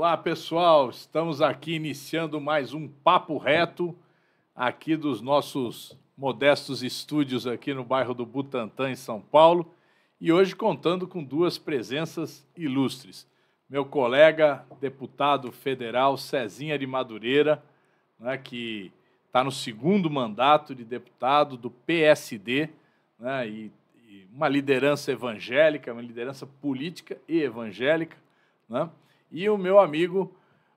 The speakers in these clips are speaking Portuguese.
Olá, pessoal. Estamos aqui iniciando mais um papo reto aqui dos nossos modestos estúdios aqui no bairro do Butantã em São Paulo, e hoje contando com duas presenças ilustres. Meu colega deputado federal Cezinha de Madureira, né, que está no segundo mandato de deputado do PSD, né, e, e uma liderança evangélica, uma liderança política e evangélica, né? e o meu amigo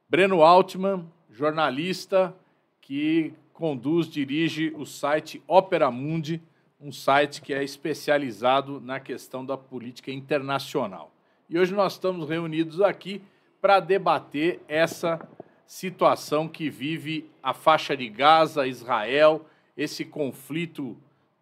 Breno Altman, jornalista que conduz, dirige o site Opera Mundi, um site que é especializado na questão da política internacional. E hoje nós estamos reunidos aqui para debater essa situação que vive a faixa de Gaza, Israel, esse conflito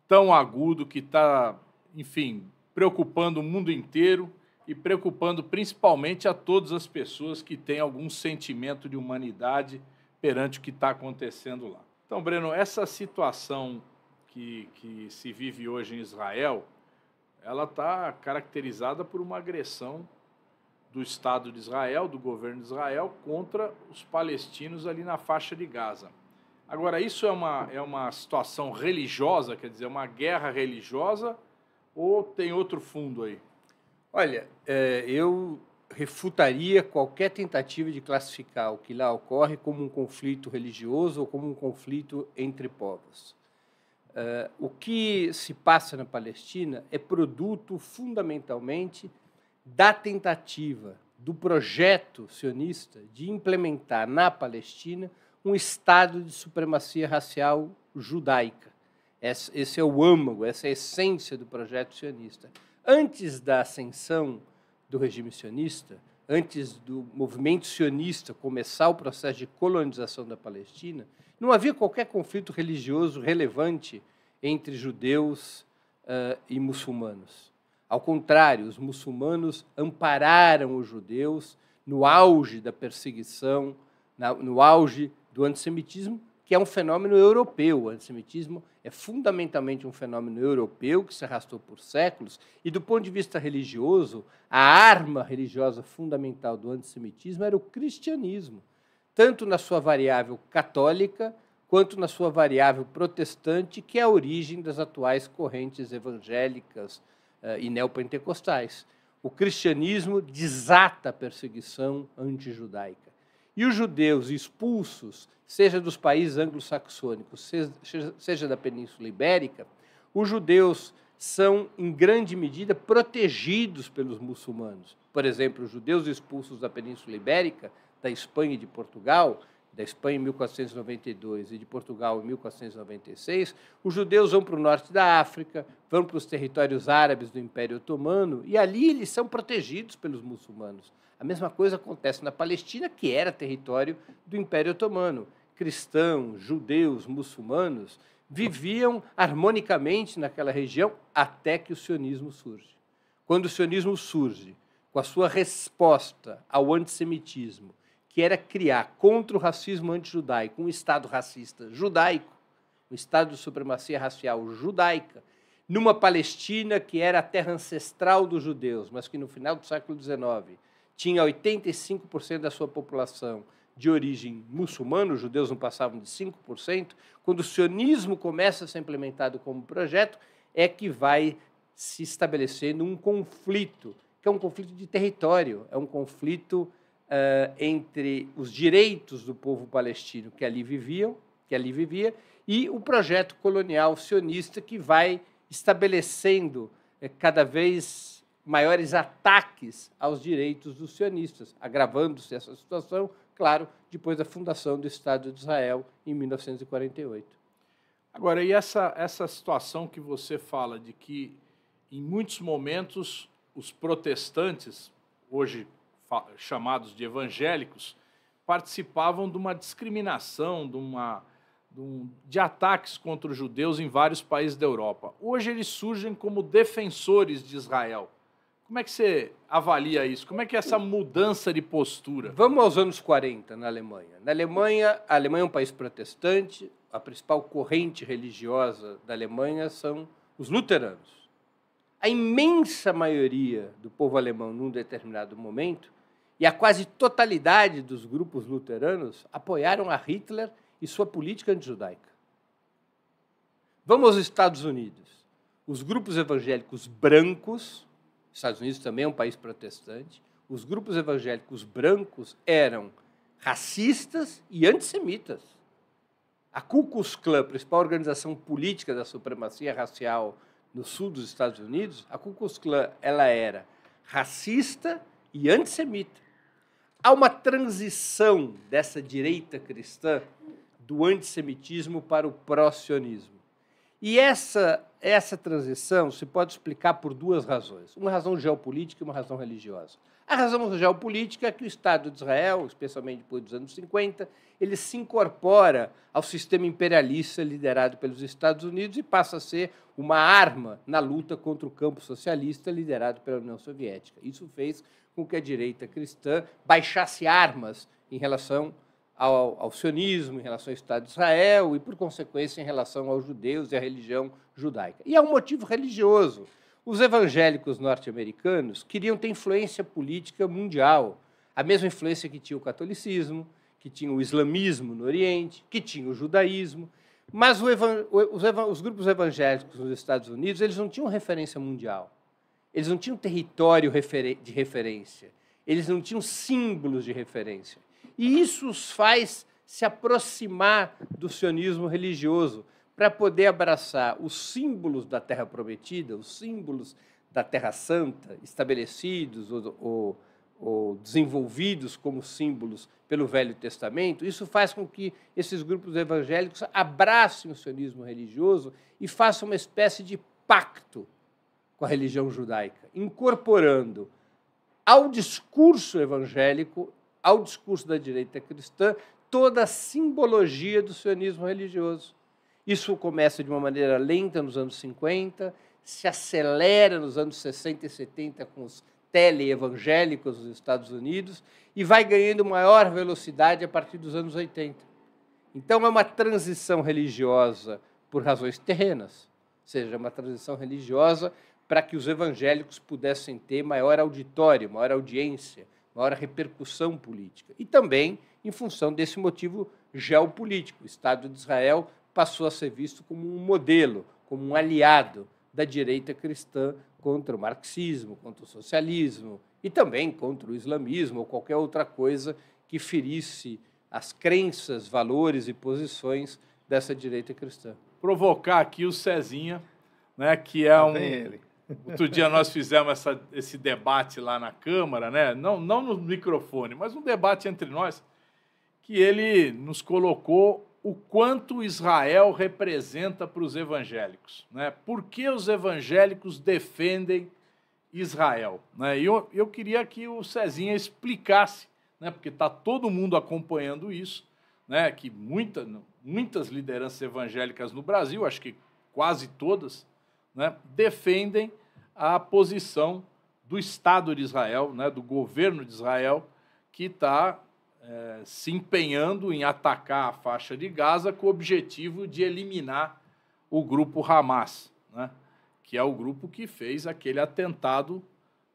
tão agudo que está, enfim, preocupando o mundo inteiro e preocupando principalmente a todas as pessoas que têm algum sentimento de humanidade perante o que está acontecendo lá. Então, Breno, essa situação que, que se vive hoje em Israel, ela está caracterizada por uma agressão do Estado de Israel, do governo de Israel, contra os palestinos ali na faixa de Gaza. Agora, isso é uma, é uma situação religiosa, quer dizer, é uma guerra religiosa, ou tem outro fundo aí? Olha, é, eu refutaria qualquer tentativa de classificar o que lá ocorre como um conflito religioso ou como um conflito entre povos. É, o que se passa na Palestina é produto fundamentalmente da tentativa do projeto sionista de implementar na Palestina um estado de supremacia racial judaica. Esse é o âmago, essa é a essência do projeto sionista Antes da ascensão do regime sionista, antes do movimento sionista começar o processo de colonização da Palestina, não havia qualquer conflito religioso relevante entre judeus uh, e muçulmanos. Ao contrário, os muçulmanos ampararam os judeus no auge da perseguição, na, no auge do antissemitismo, que é um fenômeno europeu. O antissemitismo é fundamentalmente um fenômeno europeu que se arrastou por séculos, e do ponto de vista religioso, a arma religiosa fundamental do antissemitismo era o cristianismo, tanto na sua variável católica quanto na sua variável protestante, que é a origem das atuais correntes evangélicas eh, e neopentecostais. O cristianismo desata a perseguição antijudaica. E os judeus expulsos, seja dos países anglo-saxônicos, seja da Península Ibérica, os judeus são, em grande medida, protegidos pelos muçulmanos. Por exemplo, os judeus expulsos da Península Ibérica, da Espanha e de Portugal, da Espanha em 1492 e de Portugal em 1496, os judeus vão para o norte da África, vão para os territórios árabes do Império Otomano, e ali eles são protegidos pelos muçulmanos. A mesma coisa acontece na Palestina, que era território do Império Otomano. Cristãos, judeus, muçulmanos viviam harmonicamente naquela região até que o sionismo surge. Quando o sionismo surge, com a sua resposta ao antissemitismo, que era criar contra o racismo antijudaico um Estado racista judaico, um Estado de supremacia racial judaica, numa Palestina que era a terra ancestral dos judeus, mas que no final do século XIX tinha 85% da sua população de origem muçulmana, os judeus não passavam de 5%, quando o sionismo começa a ser implementado como projeto, é que vai se estabelecendo um conflito, que é um conflito de território, é um conflito uh, entre os direitos do povo palestino que ali viviam, que ali vivia, e o projeto colonial sionista que vai estabelecendo uh, cada vez maiores ataques aos direitos dos sionistas, agravando-se essa situação, claro, depois da fundação do Estado de Israel em 1948. Agora, e essa, essa situação que você fala de que, em muitos momentos, os protestantes, hoje chamados de evangélicos, participavam de uma discriminação, de, uma, de, um, de ataques contra os judeus em vários países da Europa. Hoje eles surgem como defensores de Israel. Como é que você avalia isso? Como é que é essa mudança de postura? Vamos aos anos 40 na Alemanha. Na Alemanha, a Alemanha é um país protestante, a principal corrente religiosa da Alemanha são os luteranos. A imensa maioria do povo alemão, num determinado momento, e a quase totalidade dos grupos luteranos apoiaram a Hitler e sua política antijudaica. Vamos aos Estados Unidos. Os grupos evangélicos brancos os Estados Unidos também é um país protestante. Os grupos evangélicos brancos eram racistas e antissemitas. A Ku Klux Klan, principal organização política da supremacia racial no sul dos Estados Unidos, a Ku Klux Klan ela era racista e antissemita. Há uma transição dessa direita cristã do antissemitismo para o pró-sionismo. E essa, essa transição se pode explicar por duas razões: uma razão geopolítica e uma razão religiosa. A razão geopolítica é que o Estado de Israel, especialmente depois dos anos 50, ele se incorpora ao sistema imperialista liderado pelos Estados Unidos e passa a ser uma arma na luta contra o campo socialista liderado pela União Soviética. Isso fez com que a direita cristã baixasse armas em relação ao, ao sionismo, em relação ao Estado de Israel e, por consequência, em relação aos judeus e à religião judaica. E há é um motivo religioso. Os evangélicos norte-americanos queriam ter influência política mundial, a mesma influência que tinha o catolicismo, que tinha o islamismo no Oriente, que tinha o judaísmo. Mas o evan... Os, evan... os grupos evangélicos nos Estados Unidos eles não tinham referência mundial. Eles não tinham território de referência. Eles não tinham símbolos de referência. E isso os faz se aproximar do sionismo religioso para poder abraçar os símbolos da Terra Prometida, os símbolos da Terra Santa, estabelecidos ou, ou, ou desenvolvidos como símbolos pelo Velho Testamento, isso faz com que esses grupos evangélicos abracem o sionismo religioso e façam uma espécie de pacto com a religião judaica, incorporando ao discurso evangélico ao discurso da direita cristã toda a simbologia do sionismo religioso. Isso começa de uma maneira lenta nos anos 50, se acelera nos anos 60 e 70 com os tele-evangélicos dos Estados Unidos e vai ganhando maior velocidade a partir dos anos 80. Então, é uma transição religiosa por razões terrenas, ou seja, é uma transição religiosa para que os evangélicos pudessem ter maior auditório, maior audiência, maior repercussão política. E também em função desse motivo geopolítico. O Estado de Israel passou a ser visto como um modelo, como um aliado da direita cristã contra o marxismo, contra o socialismo e também contra o islamismo ou qualquer outra coisa que ferisse as crenças, valores e posições dessa direita cristã. Provocar aqui o Cezinha, né, que é Também um ele. Outro dia nós fizemos essa, esse debate lá na Câmara, né? não, não no microfone, mas um debate entre nós, que ele nos colocou o quanto Israel representa para os evangélicos. Né? Por que os evangélicos defendem Israel? Né? E eu, eu queria que o Cezinha explicasse, né? porque está todo mundo acompanhando isso, né? que muita, muitas lideranças evangélicas no Brasil, acho que quase todas, né? defendem a posição do Estado de Israel, né, do governo de Israel, que está é, se empenhando em atacar a faixa de Gaza com o objetivo de eliminar o grupo Hamas, né, que é o grupo que fez aquele atentado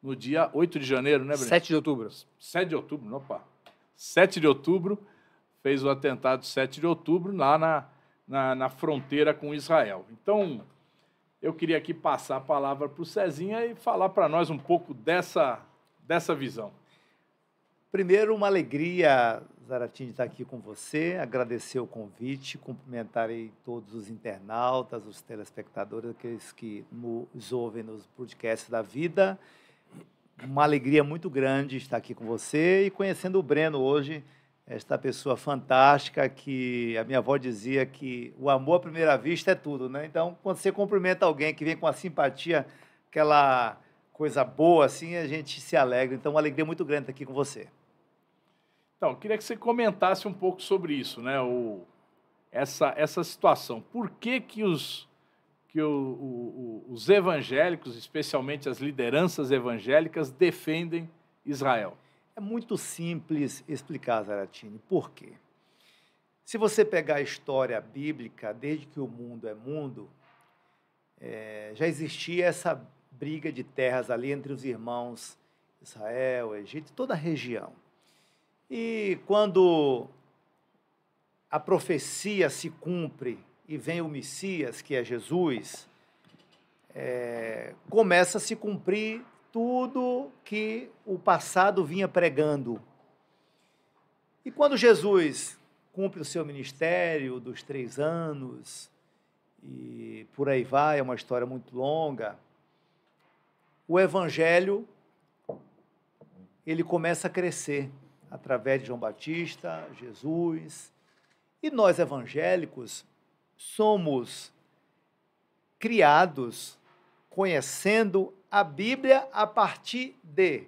no dia 8 de janeiro, né, Breno? 7 de outubro. 7 de outubro, opa. 7 de outubro, fez o atentado 7 de outubro lá na, na, na fronteira com Israel. Então, eu queria aqui passar a palavra para o Cezinha e falar para nós um pouco dessa, dessa visão. Primeiro, uma alegria, Zaratin, estar aqui com você, agradecer o convite, cumprimentarei todos os internautas, os telespectadores, aqueles que nos ouvem nos podcasts da vida. Uma alegria muito grande estar aqui com você e conhecendo o Breno hoje, esta pessoa fantástica que a minha avó dizia que o amor à primeira vista é tudo, né? Então, quando você cumprimenta alguém que vem com a simpatia, aquela coisa boa assim, a gente se alegra. Então, uma alegria muito grande estar aqui com você. Então, queria que você comentasse um pouco sobre isso, né? O, essa, essa situação. Por que que os que o, o, os evangélicos, especialmente as lideranças evangélicas, defendem Israel? É muito simples explicar, Zaratini, por quê? Se você pegar a história bíblica, desde que o mundo é mundo, é, já existia essa briga de terras ali entre os irmãos Israel, Egito, toda a região. E quando a profecia se cumpre e vem o Messias, que é Jesus, é, começa a se cumprir tudo que o passado vinha pregando. E quando Jesus cumpre o seu ministério dos três anos, e por aí vai, é uma história muito longa, o evangelho ele começa a crescer através de João Batista, Jesus. E nós evangélicos somos criados conhecendo a Bíblia a partir de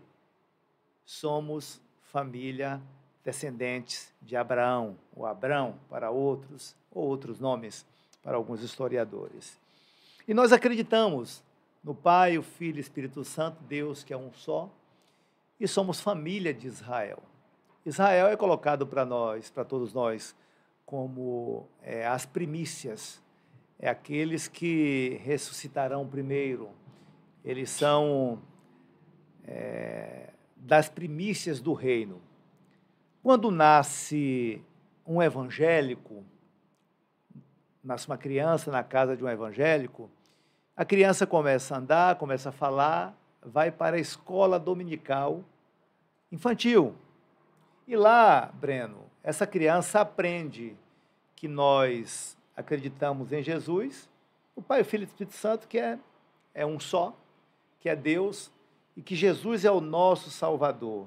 somos família descendentes de Abraão, ou Abrão para outros, ou outros nomes para alguns historiadores. E nós acreditamos no Pai, o Filho e o Espírito Santo, Deus que é um só, e somos família de Israel. Israel é colocado para nós, para todos nós, como é, as primícias, é aqueles que ressuscitarão primeiro, eles são é, das primícias do reino. Quando nasce um evangélico, nasce uma criança na casa de um evangélico, a criança começa a andar, começa a falar, vai para a escola dominical infantil. E lá, Breno, essa criança aprende que nós acreditamos em Jesus, o Pai, o Filho e o Espírito Santo, que é, é um só, que é Deus e que Jesus é o nosso Salvador.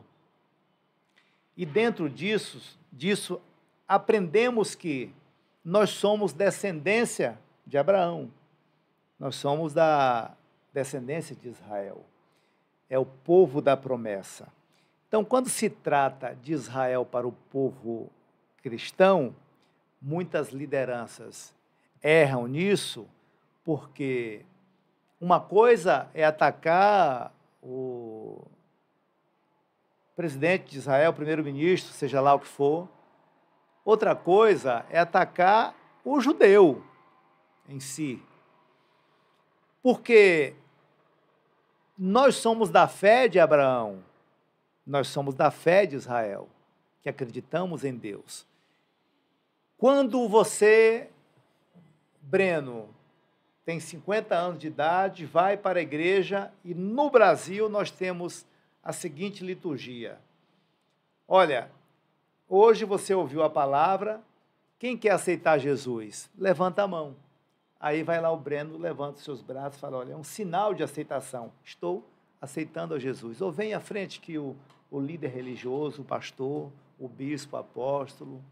E dentro disso, disso aprendemos que nós somos descendência de Abraão. Nós somos da descendência de Israel. É o povo da promessa. Então, quando se trata de Israel para o povo cristão, muitas lideranças erram nisso porque uma coisa é atacar o presidente de Israel, primeiro-ministro, seja lá o que for. Outra coisa é atacar o judeu em si. Porque nós somos da fé de Abraão, nós somos da fé de Israel, que acreditamos em Deus. Quando você, Breno, tem 50 anos de idade, vai para a igreja e no Brasil nós temos a seguinte liturgia. Olha, hoje você ouviu a palavra, quem quer aceitar Jesus? Levanta a mão. Aí vai lá o Breno, levanta os seus braços e fala: Olha, é um sinal de aceitação. Estou aceitando a Jesus. Ou vem à frente que o, o líder religioso, o pastor, o bispo, o apóstolo,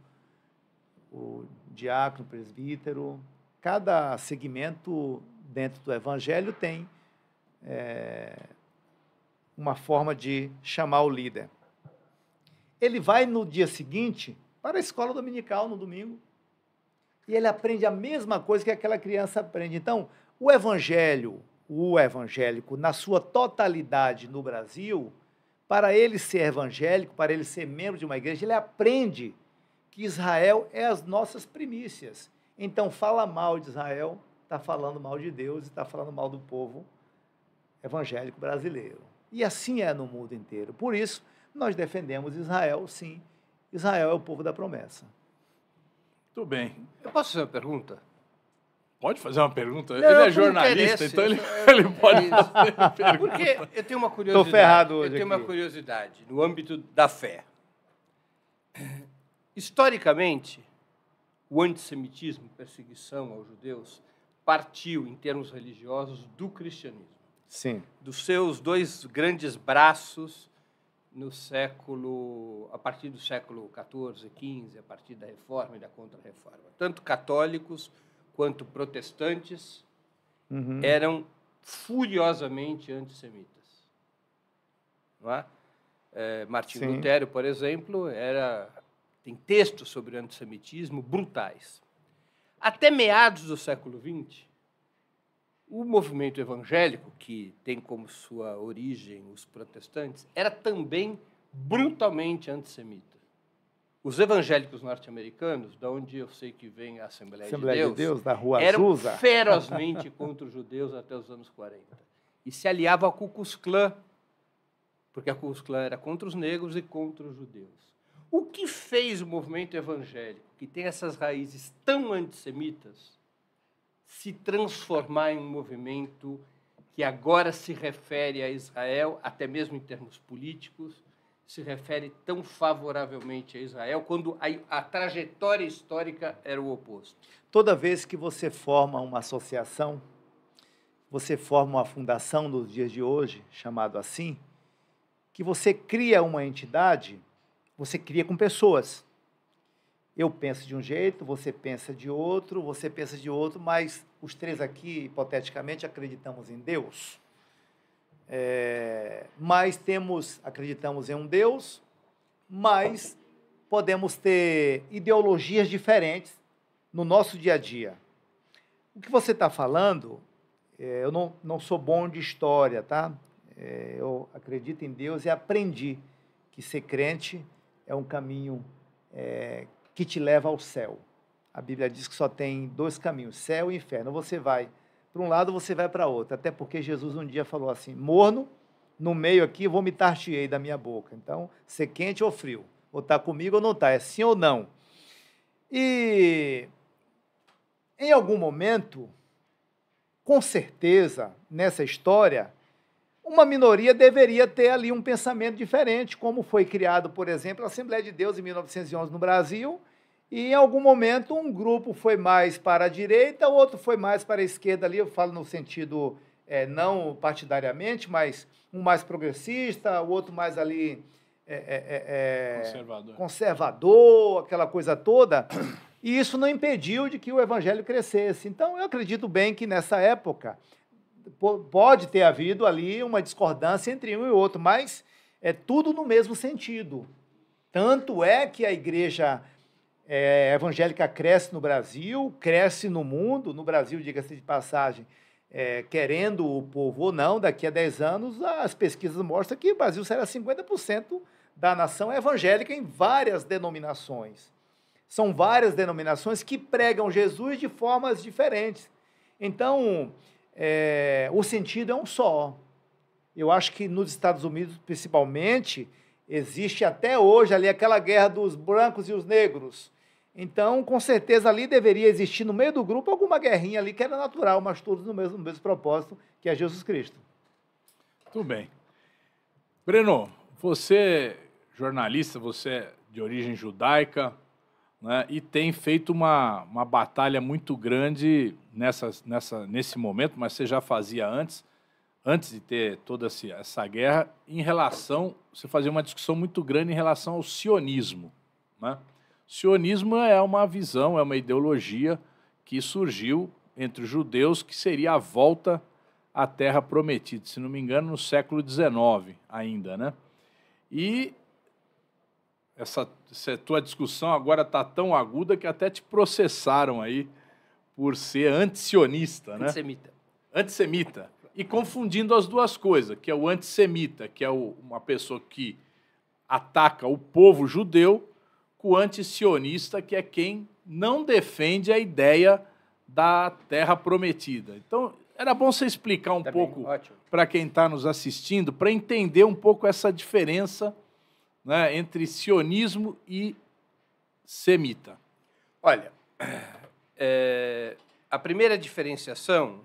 o diácono, o presbítero, cada segmento dentro do evangelho tem é, uma forma de chamar o líder. Ele vai no dia seguinte para a escola dominical, no domingo, e ele aprende a mesma coisa que aquela criança aprende. Então, o evangelho, o evangélico, na sua totalidade no Brasil, para ele ser evangélico, para ele ser membro de uma igreja, ele aprende que Israel é as nossas primícias então, fala mal de Israel, está falando mal de Deus e está falando mal do povo evangélico brasileiro. E assim é no mundo inteiro. Por isso, nós defendemos Israel, sim. Israel é o povo da promessa. Muito bem. Eu posso fazer uma pergunta? Pode fazer uma pergunta? Não, ele é jornalista, então ele, ele pode fazer pergunta. Porque eu tenho uma curiosidade. Estou ferrado hoje. Eu tenho aqui. uma curiosidade no âmbito da fé. Historicamente, o antissemitismo, perseguição aos judeus, partiu, em termos religiosos, do cristianismo. Sim. Dos seus dois grandes braços no século a partir do século XIV, XV, a partir da reforma e da contra-reforma. Tanto católicos quanto protestantes uhum. eram furiosamente antissemitas. Não é? É, eh, Martin Sim. Lutero, por exemplo, era tem textos sobre o antissemitismo brutais. Até meados do século XX, o movimento evangélico, que tem como sua origem os protestantes, era também brutalmente antissemita. Os evangélicos norte-americanos, da onde eu sei que vem a Assembleia, Assembleia de, Deus, de Deus, da Rua eram Azusa. ferozmente contra os judeus até os anos 40. E se aliava ao Ku Klux Klan, porque a Ku Klux Klan era contra os negros e contra os judeus. O que fez o movimento evangélico, que tem essas raízes tão antissemitas, se transformar em um movimento que agora se refere a Israel, até mesmo em termos políticos, se refere tão favoravelmente a Israel, quando a, a, trajetória histórica era o oposto. Toda vez que você forma uma associação, você forma uma fundação nos dias de hoje, chamado assim, que você cria uma entidade você cria com pessoas. Eu penso de um jeito, você pensa de outro, você pensa de outro, mas os três aqui, hipoteticamente, acreditamos em Deus. É, mas temos, acreditamos em um Deus, mas podemos ter ideologias diferentes no nosso dia a dia. O que você está falando, é, eu não, não sou bom de história, tá? É, eu acredito em Deus e aprendi que ser crente é um caminho é, que te leva ao céu. A Bíblia diz que só tem dois caminhos, céu e inferno. Você vai para um lado, você vai para outro. Até porque Jesus um dia falou assim: morno, no meio aqui, vomitar-te-ei da minha boca. Então, ser quente ou frio, ou está comigo ou não está, é sim ou não. E em algum momento, com certeza, nessa história, uma minoria deveria ter ali um pensamento diferente, como foi criado, por exemplo, a Assembleia de Deus em 1911 no Brasil, e em algum momento um grupo foi mais para a direita, outro foi mais para a esquerda ali, eu falo no sentido é, não partidariamente, mas um mais progressista, o outro mais ali é, é, é, é conservador. conservador, aquela coisa toda. E isso não impediu de que o evangelho crescesse. Então, eu acredito bem que nessa época pode ter havido ali uma discordância entre um e outro, mas é tudo no mesmo sentido. Tanto é que a igreja é, evangélica cresce no Brasil, cresce no mundo, no Brasil, diga-se de passagem, é, querendo o povo ou não, daqui a 10 anos, as pesquisas mostram que o Brasil será 50% da nação evangélica em várias denominações. São várias denominações que pregam Jesus de formas diferentes. Então, é, o sentido é um só. Eu acho que nos Estados Unidos, principalmente, existe até hoje ali aquela guerra dos brancos e os negros. Então, com certeza ali deveria existir no meio do grupo alguma guerrinha ali que era natural, mas todos no mesmo, no mesmo propósito, que é Jesus Cristo. Tudo bem. Breno, você é jornalista, você é de origem judaica, né, e tem feito uma, uma batalha muito grande nessa, nessa, nesse momento, mas você já fazia antes, antes de ter toda essa guerra, em relação, você fazia uma discussão muito grande em relação ao sionismo. Né? Sionismo é uma visão, é uma ideologia que surgiu entre os judeus que seria a volta à terra prometida, se não me engano, no século XIX ainda, né? E essa, essa tua discussão agora está tão aguda que até te processaram aí por ser antisionista, né? Antissemita. Antissemita. E confundindo as duas coisas, que é o antissemita, que é o, uma pessoa que ataca o povo judeu, com o antisionista, que é quem não defende a ideia da terra prometida. Então, era bom você explicar um tá pouco para quem está nos assistindo, para entender um pouco essa diferença né, entre sionismo e semita? Olha, é, a primeira diferenciação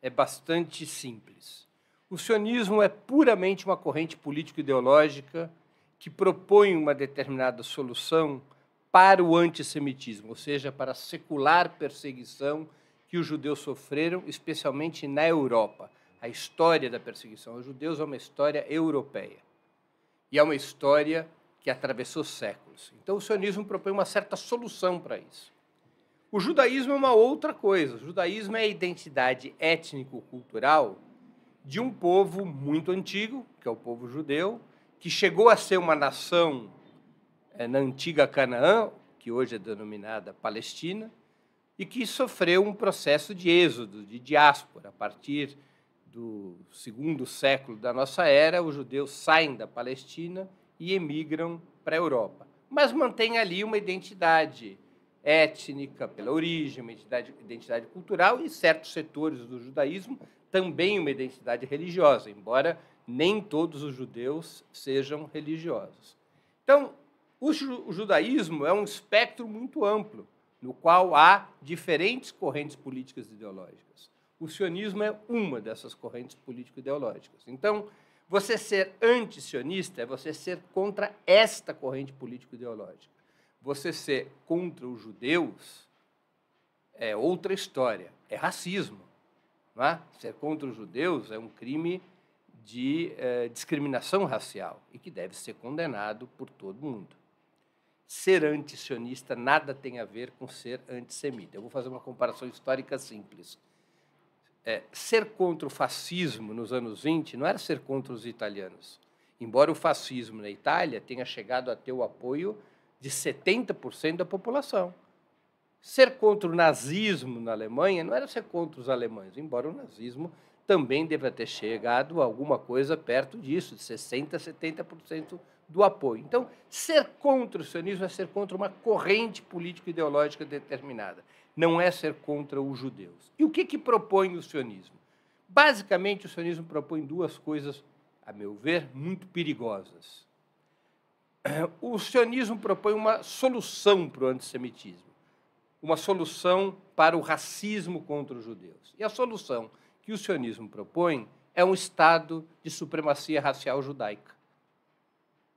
é bastante simples. O sionismo é puramente uma corrente político-ideológica que propõe uma determinada solução para o antissemitismo, ou seja, para a secular perseguição que os judeus sofreram, especialmente na Europa. A história da perseguição aos judeus é uma história europeia e é uma história que atravessou séculos. Então o sionismo propõe uma certa solução para isso. O judaísmo é uma outra coisa. O judaísmo é a identidade étnico-cultural de um povo muito antigo, que é o povo judeu, que chegou a ser uma nação é, na antiga Canaã, que hoje é denominada Palestina, e que sofreu um processo de êxodo, de diáspora, a partir do segundo século da nossa era, os judeus saem da Palestina e emigram para a Europa. Mas mantém ali uma identidade étnica, pela origem, uma identidade, identidade cultural e certos setores do judaísmo também uma identidade religiosa, embora nem todos os judeus sejam religiosos. Então, o judaísmo é um espectro muito amplo, no qual há diferentes correntes políticas e ideológicas. O sionismo é uma dessas correntes político-ideológicas. Então, você ser anti-sionista é você ser contra esta corrente político-ideológica. Você ser contra os judeus é outra história, é racismo. Não é? Ser contra os judeus é um crime de eh, discriminação racial e que deve ser condenado por todo mundo. Ser anti-sionista nada tem a ver com ser antissemita. Eu vou fazer uma comparação histórica simples é, ser contra o fascismo nos anos 20 não era ser contra os italianos. Embora o fascismo na Itália tenha chegado a ter o apoio de 70% da população. Ser contra o nazismo na Alemanha não era ser contra os alemães, embora o nazismo também deva ter chegado a alguma coisa perto disso, de 60% a 70% do apoio. Então, ser contra o sionismo é ser contra uma corrente político-ideológica determinada não é ser contra os judeus. E o que, que propõe o sionismo? Basicamente, o sionismo propõe duas coisas, a meu ver, muito perigosas. O sionismo propõe uma solução para o antissemitismo, uma solução para o racismo contra os judeus. E a solução que o sionismo propõe é um Estado de supremacia racial judaica.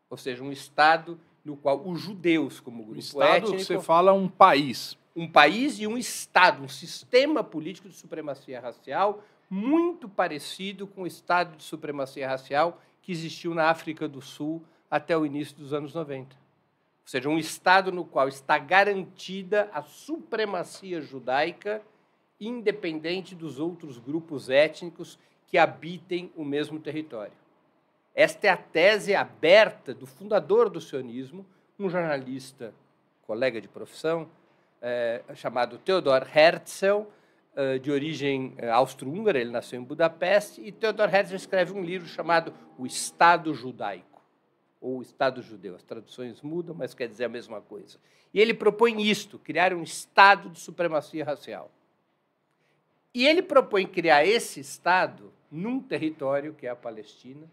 Ou seja, um Estado no qual os judeus, como grupo o Estado, étnico... Você fala é um país um país e um Estado, um sistema político de supremacia racial muito parecido com o estado de supremacia racial que existiu na África do Sul até o início dos anos 90. Ou seja, um estado no qual está garantida a supremacia judaica, independente dos outros grupos étnicos que habitem o mesmo território. Esta é a tese aberta do fundador do sionismo, um jornalista, colega de profissão, é, chamado Theodor Herzl, é, de origem é, austro-húngara, ele nasceu em Budapeste, e Theodor Herzl escreve um livro chamado O Estado Judaico, ou o Estado Judeu. As traduções mudam, mas quer dizer a mesma coisa. E ele propõe isto, criar um Estado de supremacia racial. E ele propõe criar esse Estado num território que é a Palestina,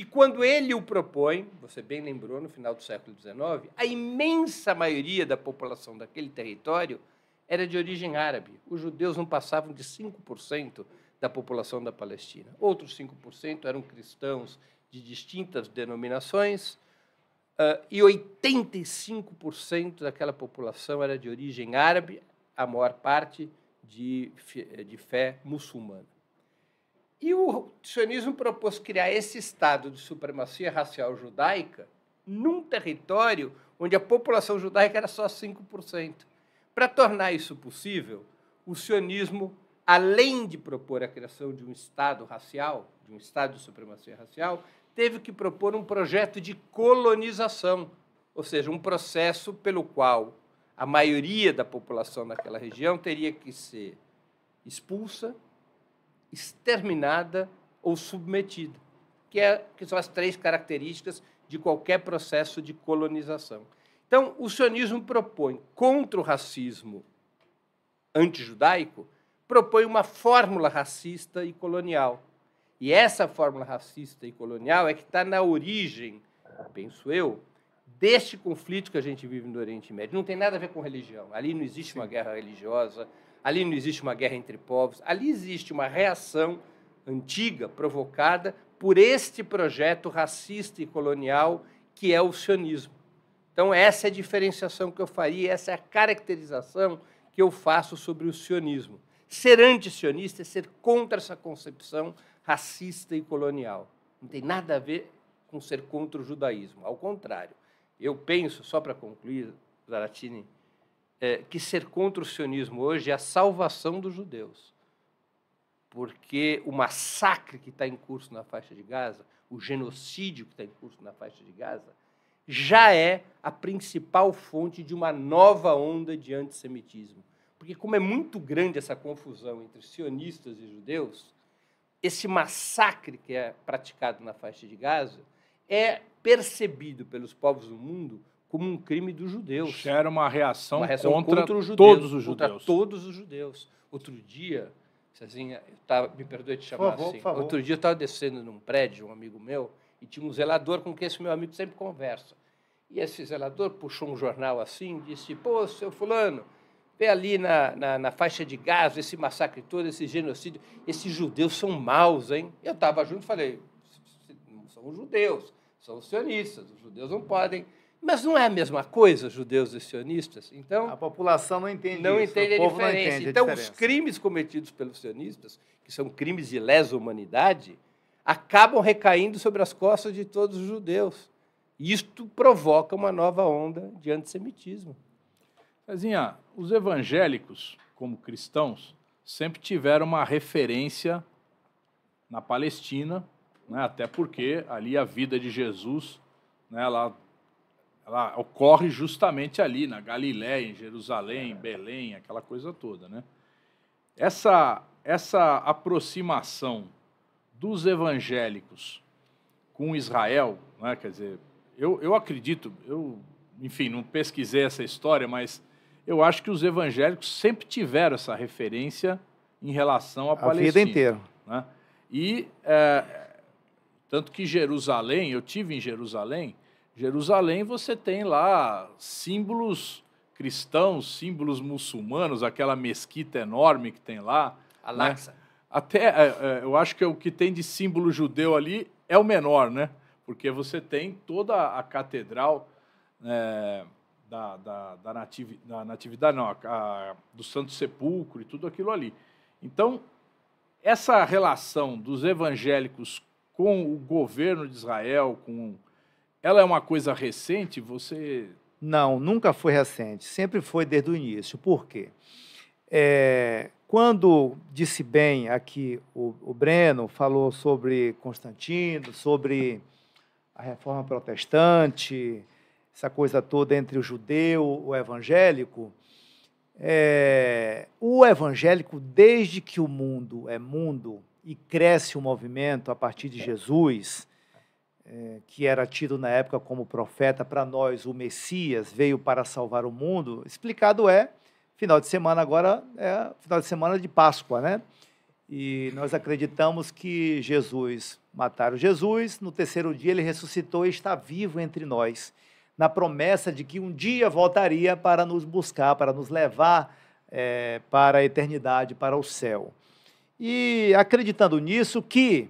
que quando ele o propõe, você bem lembrou, no final do século XIX, a imensa maioria da população daquele território era de origem árabe. Os judeus não passavam de 5% da população da Palestina. Outros 5% eram cristãos de distintas denominações, ah, e 85% daquela população era de origem árabe, a maior parte de fé muçulmana. E o sionismo propôs criar esse estado de supremacia racial judaica num território onde a população judaica era só 5%. Para tornar isso possível, o sionismo, além de propor a criação de um estado racial, de um estado de supremacia racial, teve que propor um projeto de colonização, ou seja, um processo pelo qual a maioria da população daquela região teria que ser expulsa exterminada ou submetida, que, é, que são as três características de qualquer processo de colonização. Então, o sionismo propõe, contra o racismo antijudaico, propõe uma fórmula racista e colonial. E essa fórmula racista e colonial é que está na origem, penso eu, deste conflito que a gente vive no Oriente Médio. Não tem nada a ver com religião. Ali não existe Sim. uma guerra religiosa, ali não existe uma guerra entre povos, ali existe uma reação antiga provocada por este projeto racista e colonial que é o sionismo. Então, essa é a diferenciação que eu faria, essa é a caracterização que eu faço sobre o sionismo. Ser anti-sionista é ser contra essa concepção racista e colonial. Não tem nada a ver com ser contra o judaísmo, ao contrário. Eu penso, só para concluir, Zaratini, é, que ser contra o sionismo hoje é a salvação dos judeus. Porque o massacre que está em curso na faixa de Gaza, o genocídio que está em curso na faixa de Gaza, já é a principal fonte de uma nova onda de antissemitismo. Porque, como é muito grande essa confusão entre sionistas e judeus, esse massacre que é praticado na faixa de Gaza é percebido pelos povos do mundo como um crime dos judeus. Gera uma reação, uma reação contra, contra os judeus, todos os judeus. Contra todos os judeus. Outro dia, Cezinha, assim, tava, me perdoe te chamar favor, assim. Outro dia eu estava descendo num prédio, um amigo meu, e tinha um zelador com quem esse meu amigo sempre conversa. E esse zelador puxou um jornal assim e disse: Pô, seu Fulano, vê ali na, na, na, faixa de Gaza esse massacre todo, esse genocídio. Esses judeus são maus, hein? Eu estava junto e falei: Não são judeus são sionistas, os judeus não podem. Mas não é a mesma coisa, judeus e sionistas. Então a população não entende não isso, entende a diferença. Não entende então a diferença. os crimes cometidos pelos sionistas, que são crimes de lesa humanidade, acabam recaindo sobre as costas de todos os judeus. E isto provoca uma nova onda de antissemitismo. Cezinha, os evangélicos, como cristãos, sempre tiveram uma referência na Palestina né? até porque ali a vida de Jesus né, ela, ela ocorre justamente ali, na Galiléia, em Jerusalém, em Belém, aquela coisa toda. Né? Essa, essa aproximação dos evangélicos com Israel, né, quer dizer, eu, eu acredito, eu, enfim, não pesquisei essa história, mas eu acho que os evangélicos sempre tiveram essa referência em relação à a Palestina. A vida inteira. Né? E é, tanto que Jerusalém, eu tive em Jerusalém, Jerusalém você tem lá símbolos cristãos, símbolos muçulmanos, aquela mesquita enorme que tem lá. al Né? Até, é, é, eu acho que o que tem de símbolo judeu ali é o menor, né? Porque você tem toda a catedral é, da, da, da, da natividade, não, a, a, do Santo Sepulcro e tudo aquilo ali. Então, essa relação dos evangélicos com o governo de Israel, com ela é uma coisa recente? Você não, nunca foi recente. Sempre foi desde o início. Por quê? É, quando disse bem aqui o, o Breno falou sobre Constantino, sobre a reforma protestante, essa coisa toda entre o judeu, o evangélico. É, o evangélico, desde que o mundo é mundo, e cresce o movimento a partir de Jesus, é, que era tido na época como profeta para nós, o Messias veio para salvar o mundo. Explicado é, final de semana agora é final de semana de Páscoa, né? E nós acreditamos que Jesus, mataram Jesus, no terceiro dia ele ressuscitou e está vivo entre nós, na promessa de que um dia voltaria para nos buscar, para nos levar é, para a eternidade, para o céu e acreditando nisso que,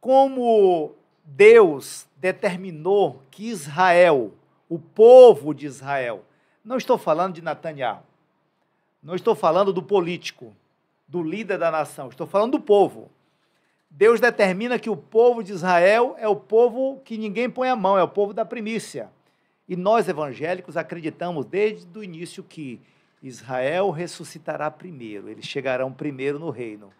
como Deus determinou que Israel, o povo de Israel, não estou falando de Netanyahu, não estou falando do político, do líder da nação, estou falando do povo. Deus determina que o povo de Israel é o povo que ninguém põe a mão, é o povo da primícia. E nós evangélicos acreditamos desde o início que Israel ressuscitará primeiro, eles chegarão primeiro no reino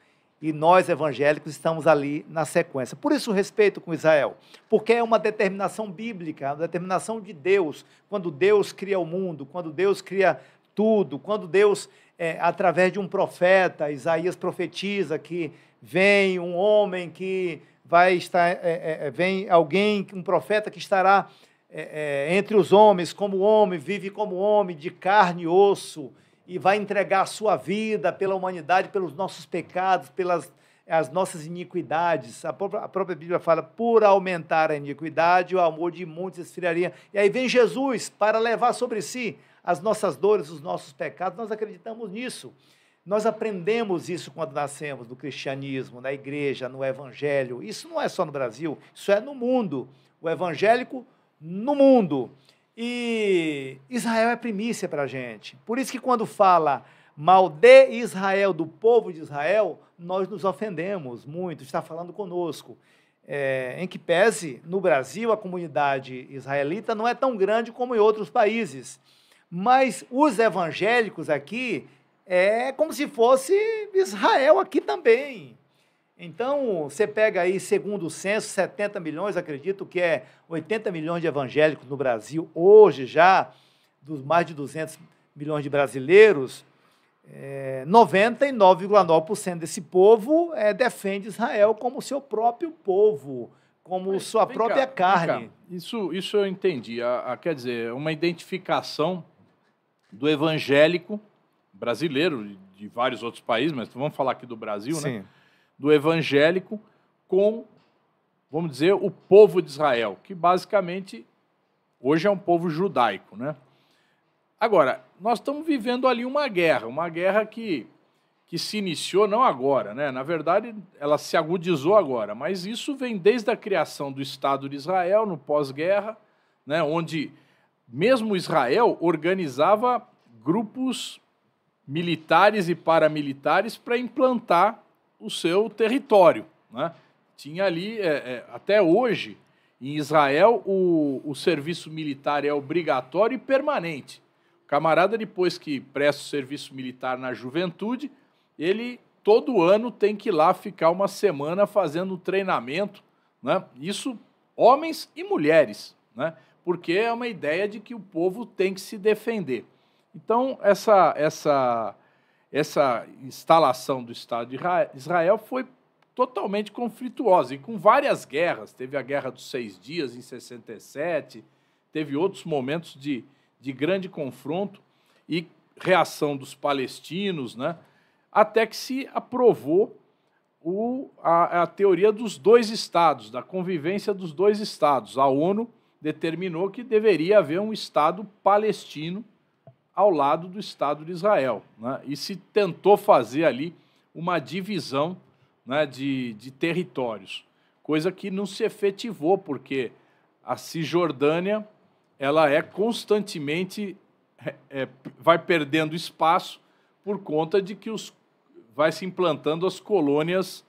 e nós evangélicos estamos ali na sequência. Por isso, respeito com Israel, porque é uma determinação bíblica, é uma determinação de Deus. Quando Deus cria o mundo, quando Deus cria tudo, quando Deus, é, através de um profeta, Isaías profetiza que vem um homem que vai estar, é, é, é vem alguém, um profeta que estará é, entre os homens, como homem, vive como homem, de carne e osso e vai entregar a sua vida pela humanidade, pelos nossos pecados, pelas as nossas iniquidades. A própria, a própria Bíblia fala, por aumentar a iniquidade, o amor de muitos esfriaria. E aí vem Jesus para levar sobre si as nossas dores, os nossos pecados. Nós acreditamos nisso. Nós aprendemos isso quando nascemos no cristianismo, na igreja, no evangelho. Isso não é só no Brasil, isso é no mundo. O evangélico no mundo. E Israel é primícia para a gente. Por isso que quando fala mal de Israel, do povo de Israel, nós nos ofendemos muito, está falando conosco. É, em que pese, no Brasil, a comunidade israelita não é tão grande como em outros países. Mas os evangélicos aqui é como se fosse Israel aqui também. Então, você pega aí, segundo o censo, 70 milhões, acredito que é 80 milhões de evangélicos no Brasil, hoje já, dos mais de 200 milhões de brasileiros, 99,9% eh, desse povo é, defende Israel como seu próprio povo, como Mas, sua própria cá, carne. Isso, isso eu entendi. A, a, quer dizer, uma identificação do evangélico brasileiro, de vários outros países, mas vamos falar aqui do Brasil, né? Sim. né? do evangélico com, vamos dizer, o povo de Israel, que basicamente hoje é um povo judaico. Né? Agora, nós estamos vivendo ali uma guerra, uma guerra que, que se iniciou não agora, né? na verdade ela se agudizou agora, mas isso vem desde a criação do Estado de Israel no pós-guerra, né? onde mesmo Israel organizava grupos militares e paramilitares para implantar o seu território. Né? Tinha ali, é, é, até hoje, em Israel, o, o serviço militar é obrigatório e permanente. O camarada, depois que presta o serviço militar na juventude, ele todo ano tem que ir lá ficar uma semana fazendo treinamento. Né? Isso, homens e mulheres, né? porque é uma ideia de que o povo tem que se defender. Então, essa, essa essa instalação do Estado de Israel foi totalmente conflituosa e com várias guerras. Teve a Guerra dos Seis Dias em 67, teve outros momentos de, de grande confronto e reação dos palestinos, né? até que se aprovou o, a, a teoria dos dois Estados, da convivência dos dois Estados. A ONU determinou que deveria haver um Estado palestino ao lado do Estado de Israel. Né? E se tentou fazer ali uma divisão né, de, de territórios, coisa que não se efetivou, porque a Cisjordânia ela é constantemente é, é, vai perdendo espaço por conta de que os, vai se implantando as colônias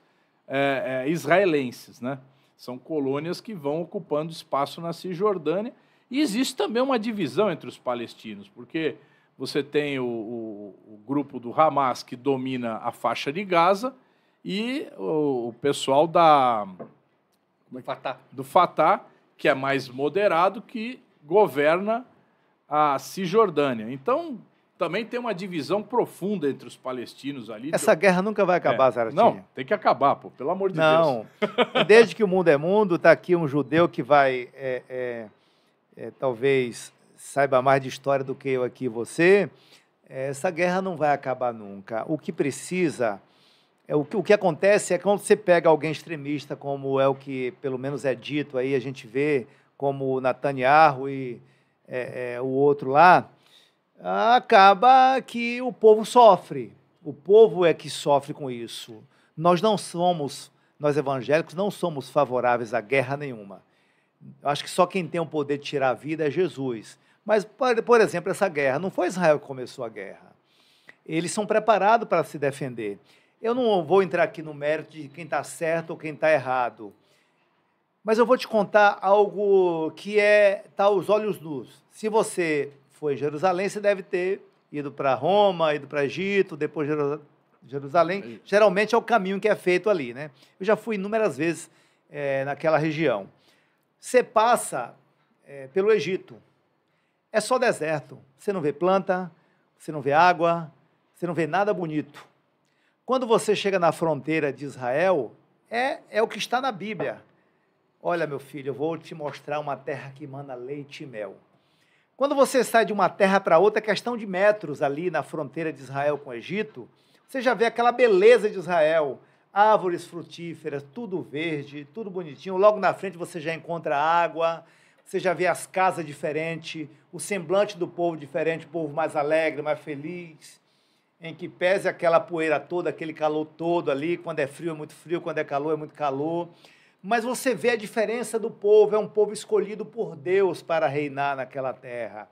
é, é, israelenses, né? São colônias que vão ocupando espaço na Cisjordânia e existe também uma divisão entre os palestinos, porque você tem o, o, o grupo do Hamas que domina a faixa de Gaza e o, o pessoal da é? Fatah. do Fatah, que é mais moderado, que governa a Cisjordânia. Então, também tem uma divisão profunda entre os palestinos ali. Essa de... Então, guerra nunca vai acabar, é. Zaratinha. Não, tem que acabar, pô, pelo amor de Não. Deus. Não. Desde que o mundo é mundo, está aqui um judeu que vai, é, é, é, talvez, saiba mais de história do que eu aqui você, essa guerra não vai acabar nunca. O que precisa é o que, o que acontece é que quando você pega alguém extremista, como é o que pelo menos é dito aí, a gente vê como o Netanyahu e é, é, o outro lá, acaba que o povo sofre. O povo é que sofre com isso. Nós não somos, nós evangélicos, não somos favoráveis a guerra nenhuma. Eu acho que só quem tem o poder de tirar a vida é Jesus. Mas, por exemplo, essa guerra, não foi Israel que começou a guerra. Eles são preparados para se defender. Eu não vou entrar aqui no mérito de quem está certo ou quem está errado. Mas eu vou te contar algo que é tá aos olhos nus. Se você foi Jerusalém, você deve ter ido para Roma, ido para Egito, depois Jerusalém. Geralmente é o caminho que é feito ali, né? Eu já fui inúmeras vezes é, naquela região. Você passa é, pelo Egito é só deserto. Você não vê planta, você não vê água, você não vê nada bonito. Quando você chega na fronteira de Israel, é, é o que está na Bíblia. Olha, meu filho, eu vou te mostrar uma terra que manda leite e mel. Quando você sai de uma terra para outra, é questão de metros ali na fronteira de Israel com o Egito, você já vê aquela beleza de Israel. Árvores frutíferas, tudo verde, tudo bonitinho. Logo na frente você já encontra água, você já vê as casas diferentes, o semblante do povo diferente, o povo mais alegre, mais feliz, em que pese aquela poeira toda, aquele calor todo ali, quando é frio é muito frio, quando é calor é muito calor. Mas você vê a diferença do povo, é um povo escolhido por Deus para reinar naquela terra.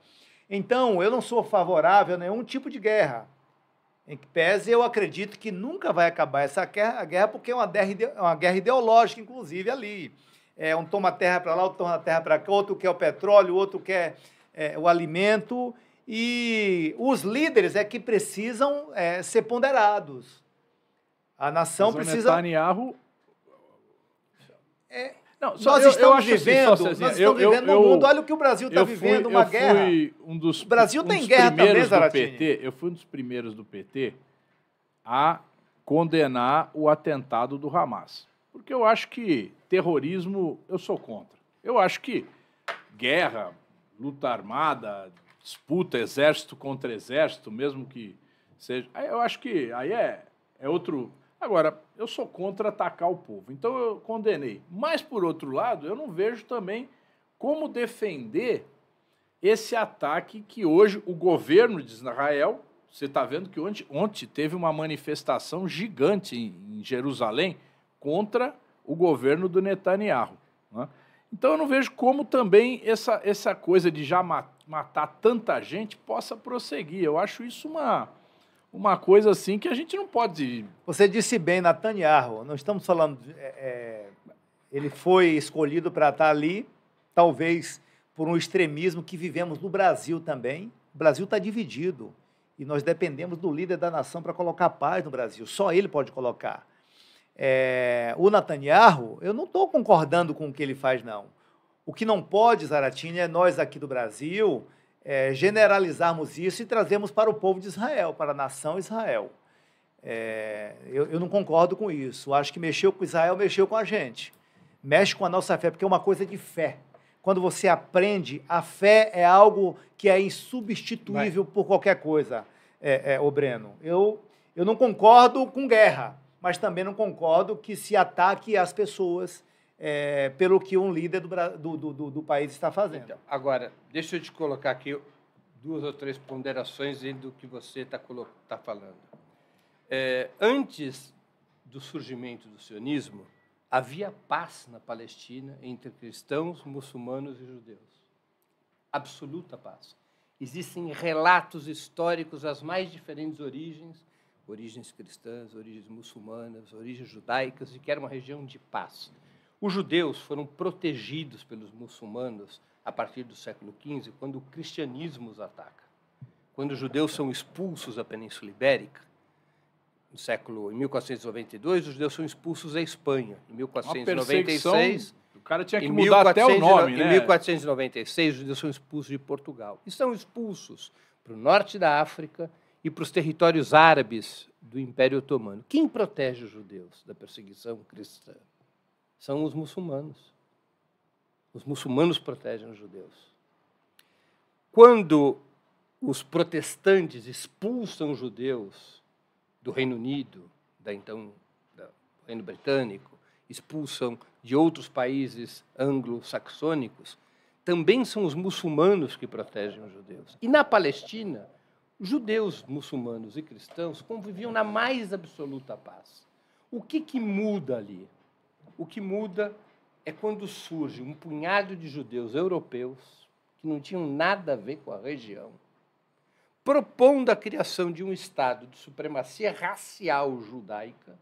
Então, eu não sou favorável a nenhum tipo de guerra. Em que pese, eu acredito que nunca vai acabar essa guerra, a guerra porque é uma é guerra ideológica, inclusive, ali é, um toma terra para lá, outro toma terra para cá, outro quer o petróleo, outro quer é, o alimento. E os líderes é que precisam é, ser ponderados. A nação Mas precisa. O Netanyahu... É, não, só, nós, eu, estamos eu assim, vivendo, assim, nós estamos eu, vivendo eu, mundo. Olha o que o Brasil está vivendo, uma guerra. Um dos, o Brasil um tem guerra também, Zaratini. PT, eu fui um dos primeiros do PT a condenar o atentado do Hamas. Porque eu acho que terrorismo eu sou contra. Eu acho que guerra, luta armada, disputa exército contra exército, mesmo que seja. Eu acho que aí é, é outro. Agora, eu sou contra atacar o povo, então eu condenei. Mas, por outro lado, eu não vejo também como defender esse ataque que hoje o governo de Israel. Você está vendo que ontem, ontem teve uma manifestação gigante em, em Jerusalém contra o governo do Netanyahu. Né? Então eu não vejo como também essa, essa coisa de já matar tanta gente possa prosseguir. Eu acho isso uma, uma coisa assim que a gente não pode. Você disse bem, Netanyahu, não estamos falando. É, é, ele foi escolhido para estar ali, talvez por um extremismo que vivemos no Brasil também. O Brasil está dividido e nós dependemos do líder da nação para colocar paz no Brasil. Só ele pode colocar é, o Netanyahu, eu não estou concordando com o que ele faz, não. O que não pode, Zaratini, é nós aqui do Brasil é, generalizarmos isso e trazermos para o povo de Israel, para a nação Israel. É, eu, eu, não concordo com isso. Acho que mexeu com Israel, mexeu com a gente. Mexe com a nossa fé, porque é uma coisa de fé. Quando você aprende, a fé é algo que é insubstituível por qualquer coisa, é, é, o Breno. Eu, eu não concordo com guerra mas também não concordo que se ataque as pessoas é, pelo que um líder do, do, do, do país está fazendo. Então, agora, deixa eu te colocar aqui duas ou três ponderações do que você está tá falando. É, antes do surgimento do sionismo, havia paz na Palestina entre cristãos, muçulmanos e judeus. Absoluta paz. Existem relatos históricos das mais diferentes origens origens cristãs, origens muçulmanas, origens judaicas, e que era uma região de paz. Os judeus foram protegidos pelos muçulmanos a partir do século XV, quando o cristianismo os ataca. Quando os judeus são expulsos da Península Ibérica, no século em 1492, os judeus são expulsos da Espanha. Em 1496, o cara tinha que mudar 1400, até o nome, né? Em 1496, os judeus são expulsos de Portugal. E são expulsos para o norte da África e para os territórios árabes do Império Otomano. Quem protege os judeus da perseguição cristã? São os muçulmanos. Os muçulmanos protegem os judeus. Quando os protestantes expulsam os judeus do Reino Unido, da então do Reino Britânico, expulsam de outros países anglo-saxônicos, também são os muçulmanos que protegem os judeus. E na Palestina, Judeus, muçulmanos e cristãos conviviam na mais absoluta paz. O que, que muda ali? O que muda é quando surge um punhado de judeus europeus que não tinham nada a ver com a região, propondo a criação de um Estado de supremacia racial judaica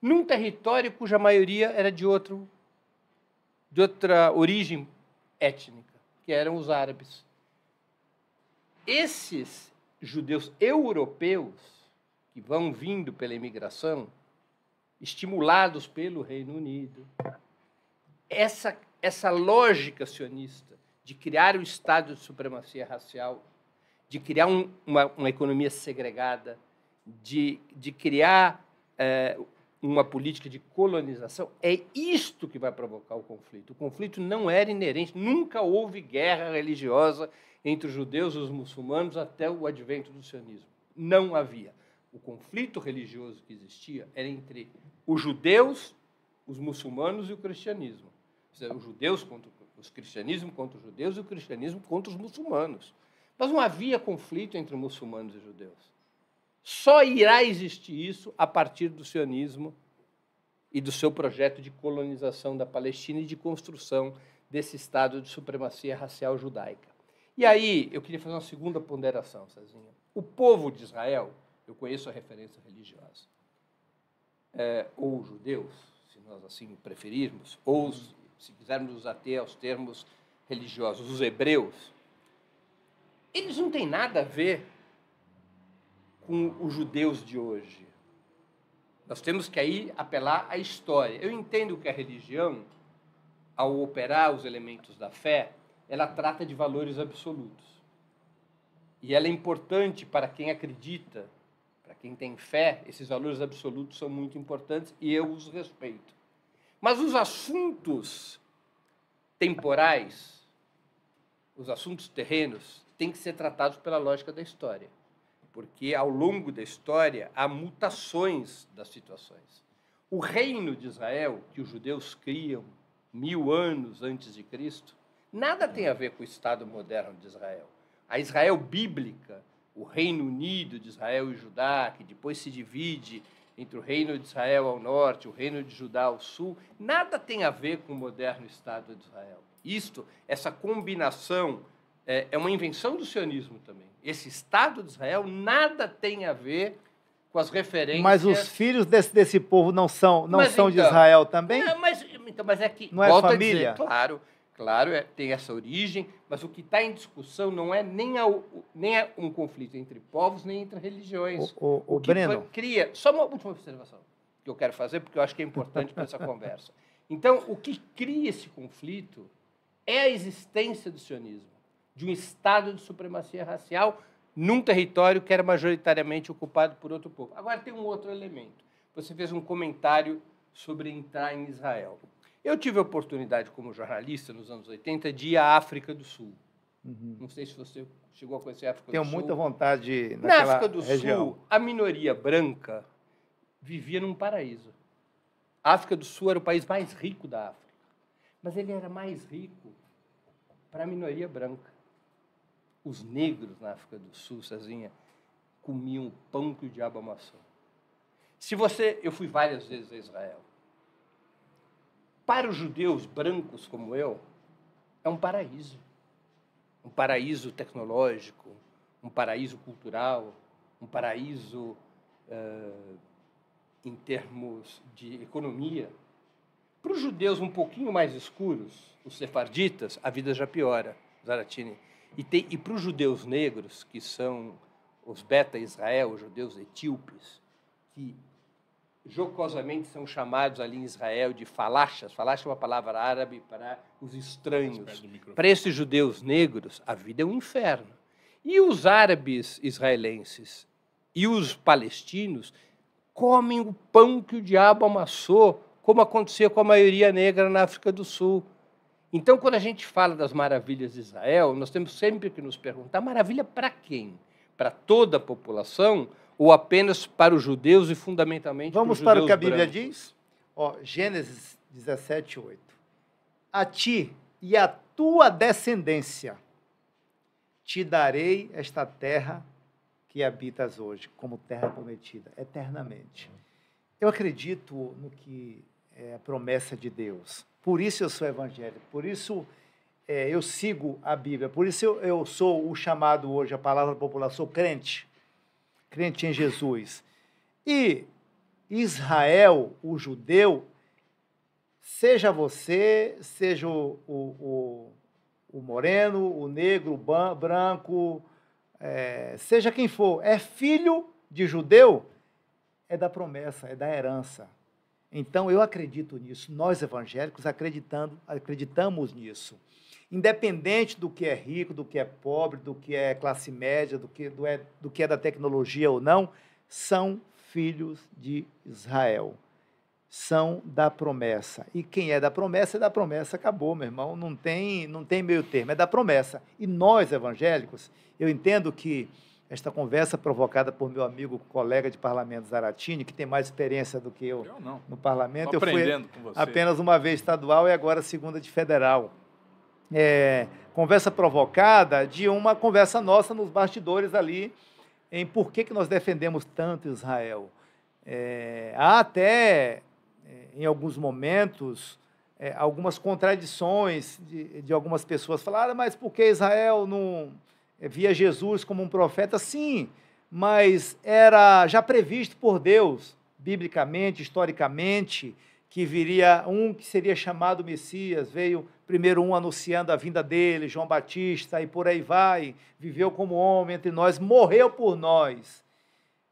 num território cuja maioria era de, outro, de outra origem étnica, que eram os árabes esses judeus europeus que vão vindo pela imigração, estimulados pelo Reino Unido, essa, essa lógica sionista de criar o estado de supremacia racial, de criar um, uma, uma, economia segregada, de, de criar é, uma política de colonização, é isto que vai provocar o conflito. O conflito não era inerente, nunca houve guerra religiosa entre os judeus e os muçulmanos até o advento do sionismo. Não havia. O conflito religioso que existia era entre os judeus, os muçulmanos e o cristianismo. Os judeus contra os cristianismo contra os judeus e o cristianismo contra os muçulmanos. Mas não havia conflito entre muçulmanos e judeus. Só irá existir isso a partir do sionismo e do seu projeto de colonização da Palestina e de construção desse estado de supremacia racial judaica. E aí, eu queria fazer uma segunda ponderação, Cezinha. O povo de Israel, eu conheço a referência religiosa, é, ou judeus, se nós assim preferirmos, ou se quisermos até aos termos religiosos, os hebreus, eles não têm nada a ver com os judeus de hoje. Nós temos que aí apelar à história. Eu entendo que a religião, ao operar os elementos da fé, ela trata de valores absolutos. E ela é importante para quem acredita, para quem tem fé, esses valores absolutos são muito importantes e eu os respeito. Mas os assuntos temporais, os assuntos terrenos, têm que ser tratados pela lógica da história. Porque ao longo da história há mutações das situações. O reino de Israel, que os judeus criam mil anos antes de Cristo, Nada tem a ver com o Estado moderno de Israel. A Israel bíblica, o Reino Unido de Israel e Judá, que depois se divide entre o Reino de Israel ao norte, o Reino de Judá ao sul, nada tem a ver com o moderno Estado de Israel. Isto, essa combinação, é, é uma invenção do sionismo também. Esse Estado de Israel nada tem a ver com as referências. Mas os filhos desse, desse povo não são, não são então, de Israel também? mas, então, mas é que. Não é família? Dizer, claro. Claro, é, tem essa origem, mas o que está em discussão não é nem, a, nem é um conflito entre povos, nem entre religiões. O, o, o Breno. Cria. Só uma última observação que eu quero fazer, porque eu acho que é importante para essa conversa. Então, o que cria esse conflito é a existência do sionismo, de um estado de supremacia racial num território que era majoritariamente ocupado por outro povo. Agora, tem um outro elemento. Você fez um comentário sobre entrar em Israel. Eu tive a oportunidade, como jornalista, nos anos 80, de ir à África do Sul. Uhum. Não sei se você chegou a conhecer a África Tenho do Sul. Tenho muita vontade naquela Na África do região. Sul, a minoria branca vivia num paraíso. A África do Sul era o país mais rico da África. Mas ele era mais rico para a minoria branca. Os negros na África do Sul, sozinha, comiam o pão que o diabo amassou. Se você, eu fui várias vezes a Israel para os judeus brancos como eu, é um paraíso. Um paraíso tecnológico, um paraíso cultural, um paraíso uh, em termos de economia. Para os judeus um pouquinho mais escuros, os sefarditas, a vida já piora, Zaratini. E, tem, e para os judeus negros, que são os beta Israel, os judeus etíopes, que jocosamente são chamados ali em Israel de falachas. Falacha é uma palavra árabe para os estranhos. Para esses judeus negros, a vida é um inferno. E os árabes israelenses e os palestinos comem o pão que o diabo amassou, como acontecia com a maioria negra na África do Sul. Então, quando a gente fala das maravilhas de Israel, nós temos sempre que nos perguntar: maravilha para quem? Para toda a população ou apenas para os judeus e fundamentalmente Vamos para, para o que a Bíblia brancos. diz? Ó, Gênesis 17, 8. A ti e a tua descendência te darei esta terra que habitas hoje, como terra prometida, eternamente. Eu acredito no que é a promessa de Deus. Por isso eu sou evangélico, por isso é, eu sigo a Bíblia, por isso eu, eu sou o chamado hoje, a palavra popular, sou crente crente em Jesus. E Israel, o judeu, seja você, seja o, o, o, moreno, o negro, o branco, é, seja quem for, é filho de judeu, é da promessa, é da herança. Então eu acredito nisso, nós evangélicos acreditando, acreditamos nisso independente do que é rico, do que é pobre, do que é classe média, do que, do é, do que é da tecnologia ou não, são filhos de Israel. São da promessa. E quem é da promessa é da promessa, acabou, meu irmão. Não tem, não tem meio termo, é da promessa. E nós, evangélicos, eu entendo que esta conversa provocada por meu amigo, colega de parlamento Zaratini, que tem mais experiência do que eu, eu no parlamento. Tô eu fui apenas uma vez estadual e agora segunda de federal é, conversa provocada de uma conversa nossa nos bastidores ali em por que, que nós defendemos tanto Israel. É, há até, é, em alguns momentos, é, algumas contradições de, de algumas pessoas falaram, ah, mas por que Israel não é, via Jesus como um profeta? Sim, mas era já previsto por Deus, biblicamente, historicamente, que viria um que seria chamado Messias, veio primeiro um anunciando a vinda dele, João Batista, e por aí vai, viveu como homem entre nós, morreu por nós,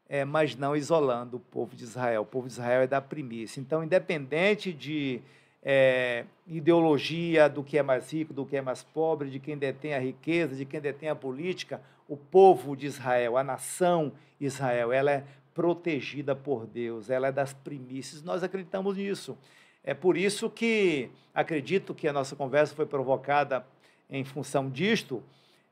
é, mas não isolando o povo de Israel. O povo de Israel é da primícia. Então, independente de é, ideologia do que é mais rico, do que é mais pobre, de quem detém a riqueza, de quem detém a política, o povo de Israel, a nação Israel, ela é protegida por Deus, ela é das primícias. Nós acreditamos nisso. É por isso que acredito que a nossa conversa foi provocada em função disto,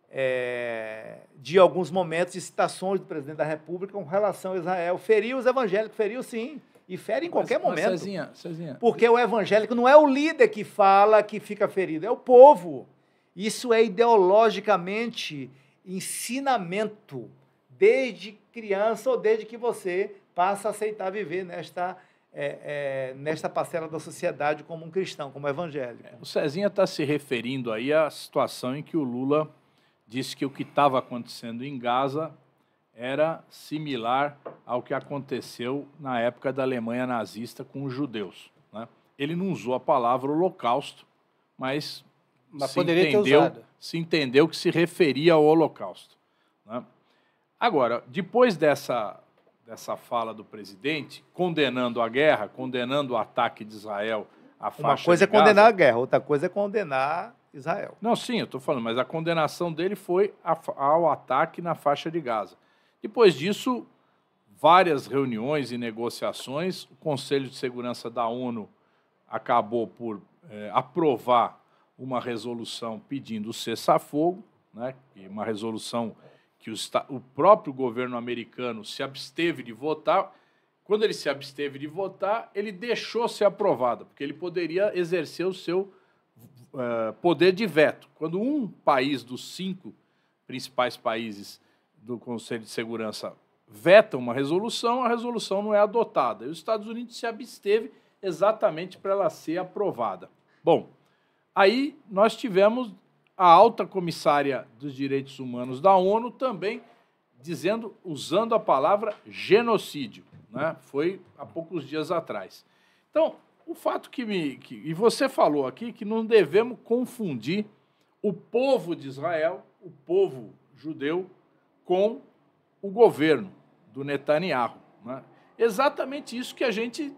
é, de alguns momentos e citações do presidente da República com relação a Israel. Feriu os evangélicos, feriu sim. E fere em qualquer mas, momento. Cezinha, Cezinha. Porque o evangélico não é o líder que fala que fica ferido, é o povo. Isso é ideologicamente ensinamento desde criança ou desde que você passa a aceitar viver nesta é, é, nesta parcela da sociedade como um cristão, como evangélico. O Cezinha está se referindo aí à situação em que o Lula disse que o que estava acontecendo em Gaza era similar ao que aconteceu na época da Alemanha nazista com os judeus. Né? Ele não usou a palavra holocausto, mas, mas se, entendeu, se entendeu que se referia ao holocausto. Né? Agora, depois dessa, dessa fala do presidente, condenando a guerra, condenando o ataque de Israel à faixa de Uma coisa é Gaza, condenar a guerra, outra coisa é condenar Israel. Não, sim, eu estou falando, mas a condenação dele foi ao ataque na faixa de Gaza. Depois disso, várias reuniões e negociações, o Conselho de Segurança da ONU acabou por é, aprovar uma resolução pedindo cessar-fogo, né, é uma resolução que o próprio governo americano se absteve de votar. Quando ele se absteve de votar, ele deixou ser aprovada, porque ele poderia exercer o seu uh, poder de veto. Quando um país dos cinco principais países do Conselho de Segurança veta uma resolução, a resolução não é adotada. E os Estados Unidos se absteve exatamente para ela ser aprovada. Bom, aí nós tivemos a alta comissária dos direitos humanos da ONU também dizendo, usando a palavra genocídio, né? Foi há poucos dias atrás. Então, o fato que me que, e você falou aqui que não devemos confundir o povo de Israel, o povo judeu, com o governo do Netanyahu. Né? Exatamente isso que a gente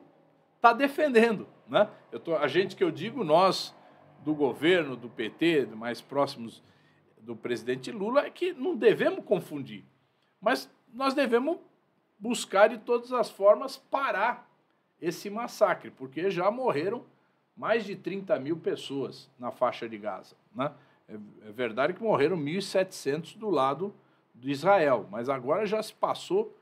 está defendendo. Né? Eu tô, a gente que eu digo, nós, do governo, do PT, mais próximos do presidente Lula, é que não devemos confundir, mas nós devemos buscar de todas as formas parar esse massacre, porque já morreram mais de 30 mil pessoas na faixa de Gaza. Né? É, é verdade que morreram 1.700 do lado de Israel, mas agora já se passou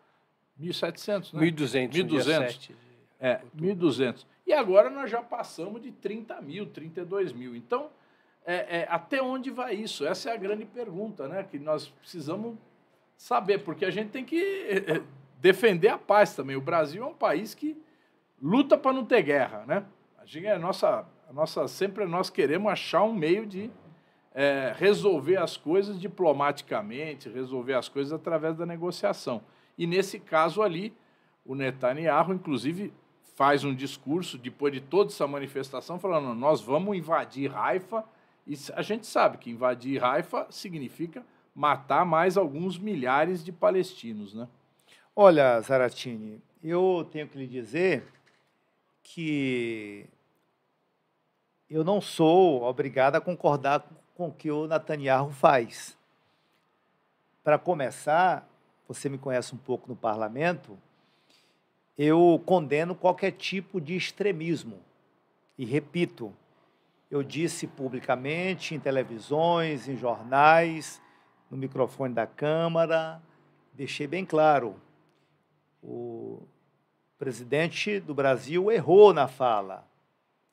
1.700, né? 1.200. 1.200. É, 1.200. E agora nós já passamos de 30 mil, 32 mil. Então, é, é, até onde vai isso? Essa é a grande pergunta, né? Que nós precisamos saber, porque a gente tem que é, é, defender a paz também. O Brasil é um país que luta para não ter guerra, né? A gente é nossa, a nossa, sempre é nós queremos achar um meio de é, resolver as coisas diplomaticamente, resolver as coisas através da negociação. E nesse caso ali, o Netanyahu, inclusive, faz um discurso depois de toda essa manifestação falando: nós vamos invadir Raifa. E a gente sabe que invadir Raifa significa matar mais alguns milhares de palestinos, né? Olha, Zaratini, eu tenho que lhe dizer que eu não sou obrigado a concordar com o que o Netanyahu faz. Para começar, você me conhece um pouco no parlamento, eu condeno qualquer tipo de extremismo. E repito, eu disse publicamente em televisões, em jornais, no microfone da Câmara, deixei bem claro: o presidente do Brasil errou na fala,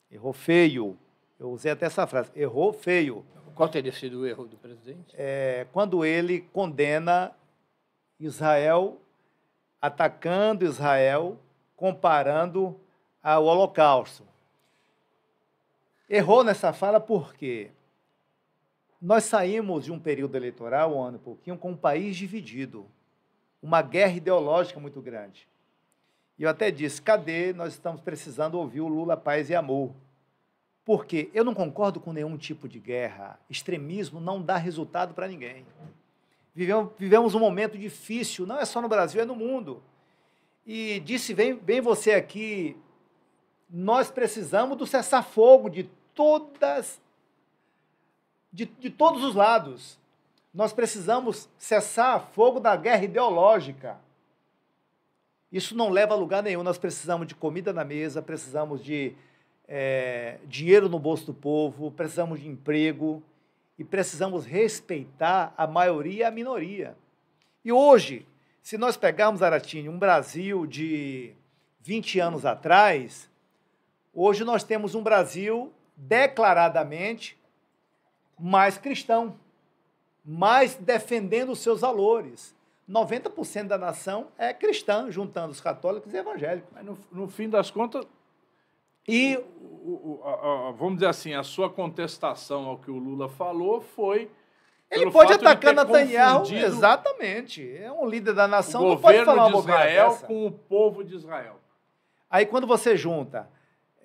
errou feio. Eu usei até essa frase: errou feio. Qual teria sido o erro do presidente? É, quando ele condena Israel atacando Israel, comparando ao Holocausto. Errou nessa fala porque nós saímos de um período eleitoral, um ano e pouquinho, com um país dividido, uma guerra ideológica muito grande. E eu até disse: cadê? Nós estamos precisando ouvir o Lula Paz e Amor. Porque eu não concordo com nenhum tipo de guerra. Extremismo não dá resultado para ninguém. Vivemos, vivemos um momento difícil, não é só no Brasil, é no mundo. E disse bem, bem você aqui, nós precisamos do cessar-fogo de todas de, de todos os lados. Nós precisamos cessar fogo da guerra ideológica. Isso não leva a lugar nenhum. Nós precisamos de comida na mesa, precisamos de é, dinheiro no bolso do povo, precisamos de emprego, e precisamos respeitar a maioria e a minoria. E hoje, se nós pegarmos, Aratini, um Brasil de 20 anos atrás, hoje nós temos um Brasil declaradamente mais cristão, mais defendendo os seus valores. 90% da nação é cristã, juntando os católicos e evangélicos. Mas no, no fim das contas, e, vamos dizer assim, a sua contestação ao que o Lula falou foi. Ele pode atacar Netanyahu, exatamente. É um líder da nação, não pode falar uma Israel com o povo de Israel. Aí quando você junta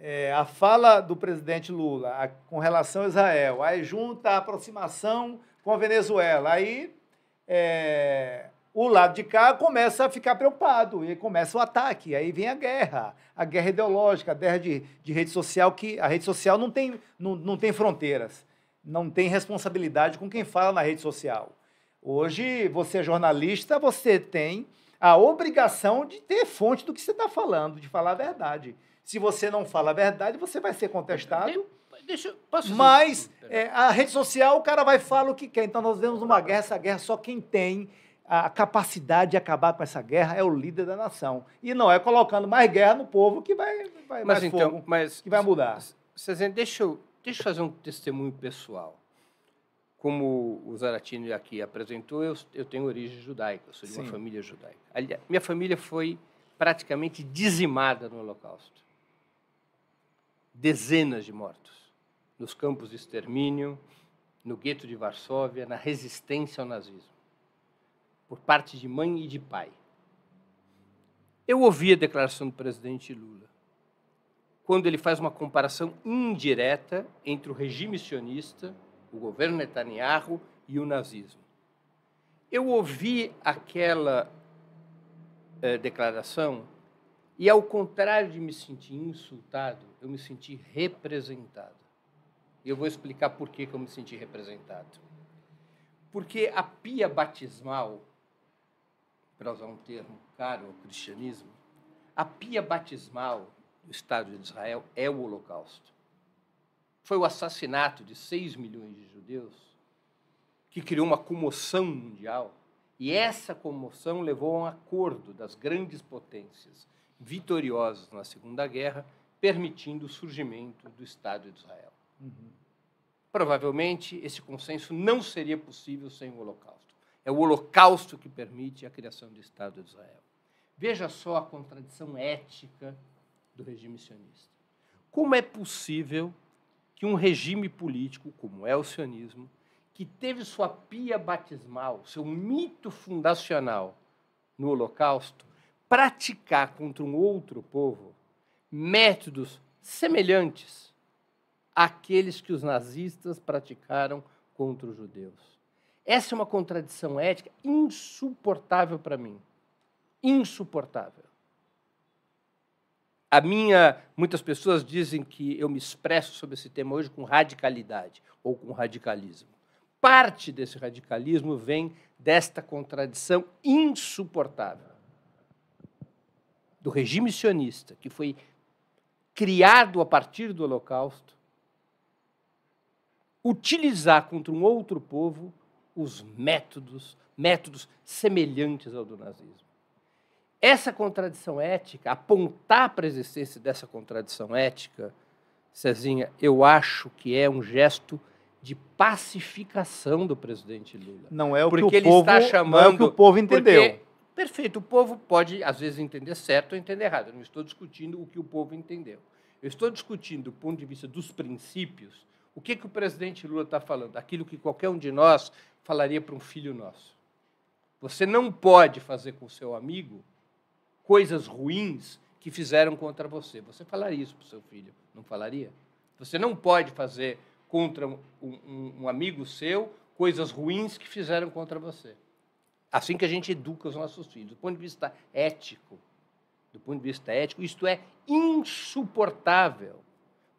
é, a fala do presidente Lula a, com relação a Israel, aí junta a aproximação com a Venezuela, aí é, o lado de cá começa a ficar preocupado e começa o ataque. Aí vem a guerra, a guerra ideológica, a guerra de, de rede social, que a rede social não tem, não, não tem fronteiras, não tem responsabilidade com quem fala na rede social. Hoje, você é jornalista, você tem a obrigação de ter fonte do que você está falando, de falar a verdade. Se você não fala a verdade, você vai ser contestado. Deixa, posso mas é, a rede social, o cara vai falar o que quer. Então, nós vemos uma guerra, essa guerra só quem tem a capacidade de acabar com essa guerra é o líder da nação. E não é colocando mais guerra no povo que vai, vai mas então, fogo, mas, que vai mudar. Cezinha, deixa eu, deixa eu fazer um testemunho pessoal. Como o Zaratini aqui apresentou, eu, eu tenho origem judaica, sou de Sim. uma família judaica. Aliás, minha família foi praticamente dizimada no Holocausto. Dezenas de mortos nos campos de extermínio, no gueto de Varsóvia, na resistência ao nazismo por parte de mãe e de pai. Eu ouvi a declaração do presidente Lula, quando ele faz uma comparação indireta entre o regime sionista, o governo Netanyahu e o nazismo. Eu ouvi aquela eh, declaração e, ao contrário de me sentir insultado, eu me senti representado. E eu vou explicar por que, que eu me senti representado. Porque a pia batismal para usar um termo caro ao cristianismo, a pia batismal do Estado de Israel é o Holocausto. Foi o assassinato de 6 milhões de judeus que criou uma comoção mundial, e essa comoção levou a um acordo das grandes potências vitoriosas na Segunda Guerra, permitindo o surgimento do Estado de Israel. Uhum. Provavelmente, esse consenso não seria possível sem o Holocausto. É o holocausto que permite a criação do Estado de Israel. Veja só a contradição ética do regime sionista. Como é possível que um regime político, como é o sionismo, que teve sua pia batismal, seu mito fundacional no Holocausto, praticar contra um outro povo métodos semelhantes àqueles que os nazistas praticaram contra os judeus? Essa é uma contradição ética insuportável para mim. Insuportável. A minha, muitas pessoas dizem que eu me expresso sobre esse tema hoje com radicalidade ou com radicalismo. Parte desse radicalismo vem desta contradição insuportável do regime sionista, que foi criado a partir do Holocausto, utilizar contra um outro povo os métodos, métodos semelhantes ao do nazismo. Essa contradição ética, apontar para a existência dessa contradição ética, Cezinha, eu acho que é um gesto de pacificação do presidente Lula. Não é o porque que o ele povo, está chamando, não é o que o povo entendeu. Porque, perfeito, o povo pode às vezes entender certo ou entender errado. Eu não estou discutindo o que o povo entendeu. Eu estou discutindo do ponto de vista dos princípios o que, que o presidente Lula está falando? Aquilo que qualquer um de nós falaria para um filho nosso. Você não pode fazer com seu amigo coisas ruins que fizeram contra você. Você falaria isso para o seu filho, não falaria? Você não pode fazer contra um, um, um, amigo seu coisas ruins que fizeram contra você. Assim que a gente educa os nossos filhos, do ponto de vista ético, do ponto de vista ético, isto é insuportável.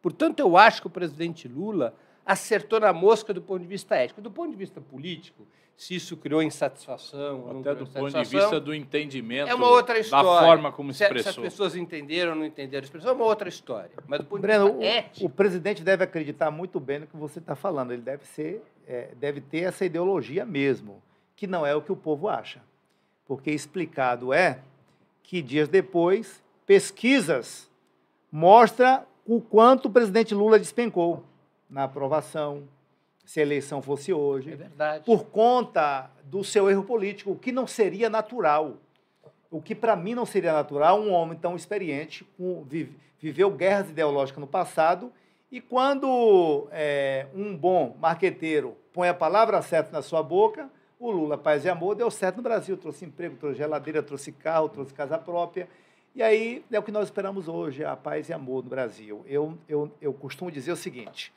Portanto, eu acho que o presidente Lula acertou na mosca do ponto de vista ético. Do ponto de vista político, se isso criou insatisfação até do ponto de vista do entendimento é uma outra história. da forma como se expressou. Se, as pessoas entenderam ou não entenderam a expressão, é uma outra história. Mas do ponto Breno, de vista o, ético... o presidente deve acreditar muito bem no que você está falando. Ele deve, ser, é, deve ter essa ideologia mesmo, que não é o que o povo acha. Porque explicado é que dias depois, pesquisas mostra o quanto o presidente Lula despencou na aprovação, se a eleição fosse hoje. É verdade. Por conta do seu erro político, o que não seria natural. O que para mim não seria natural, um homem tão experiente, um, vive, viveu guerras ideológicas no passado, e quando é, um bom marqueteiro põe a palavra certa na sua boca, o Lula, paz e amor, deu certo no Brasil. Trouxe emprego, trouxe geladeira, trouxe carro, trouxe casa própria. E aí é o que nós esperamos hoje, é a paz e amor no Brasil. Eu, eu, eu costumo dizer o seguinte: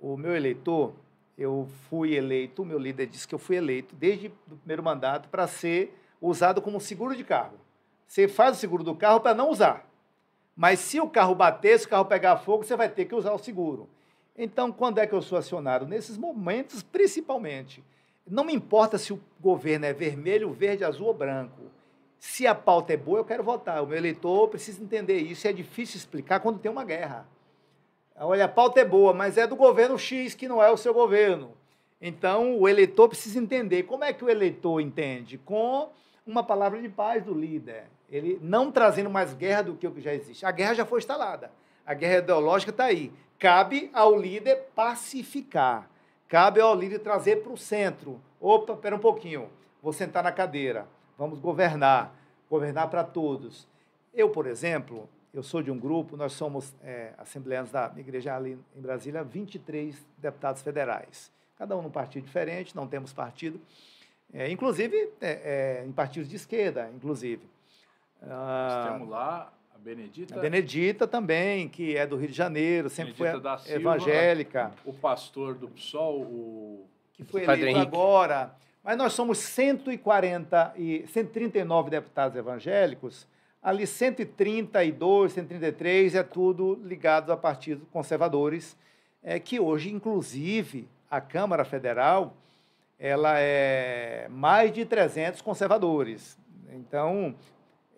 o meu eleitor, eu fui eleito, o meu líder disse que eu fui eleito desde o primeiro mandato para ser usado como seguro de carro. Você faz o seguro do carro para não usar. Mas se o carro bater, se o carro pegar fogo, você vai ter que usar o seguro. Então, quando é que eu sou acionado? Nesses momentos, principalmente. Não me importa se o governo é vermelho, verde, azul ou branco. Se a pauta é boa, eu quero votar. O meu eleitor precisa entender isso. É difícil explicar quando tem uma guerra. Olha, a pauta é boa, mas é do governo X que não é o seu governo. Então, o eleitor precisa entender. Como é que o eleitor entende? Com uma palavra de paz do líder. Ele não trazendo mais guerra do que o que já existe. A guerra já foi instalada. A guerra ideológica está aí. Cabe ao líder pacificar. Cabe ao líder trazer para o centro. Opa, espera um pouquinho. Vou sentar na cadeira vamos governar, governar para todos. Eu, por exemplo, eu sou de um grupo, nós somos é, assembleanos da igreja ali em Brasília, 23 deputados federais. Cada um num partido diferente, não temos partido, é, inclusive é, é em partidos de esquerda, inclusive. Ah, nós temos lá a Benedita. A Benedita também, que é do Rio de Janeiro, sempre Benedita foi evangélica. Silva, o pastor do PSOL, o que foi eleito agora. Mas nós somos 140 e 139 deputados evangélicos, ali 132, 133 é tudo ligado a partidos conservadores, é, que hoje, inclusive, a Câmara Federal, ela é mais de 300 conservadores. Então,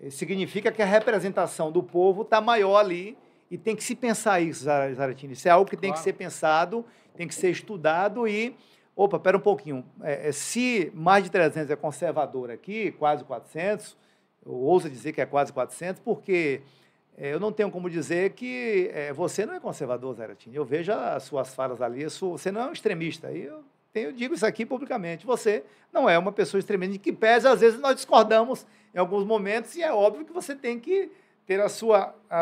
eh, significa que a representação do povo está maior ali e tem que se pensar isso, Zaratini. Isso é algo que tem que ser pensado, tem que ser estudado e opa, pera um pouquinho, é, é se mais de 300 é conservador aqui, quase 400, eu ouso dizer que é quase 400, porque é, eu não tenho como dizer que é, você não é conservador, Zeratinho. Eu vejo as suas falas ali, sua, você não é um extremista. E eu, eu, digo isso aqui publicamente. Você não é uma pessoa extremista, que pese, às vezes, nós discordamos em alguns momentos, e é óbvio que você tem que ter a sua, a,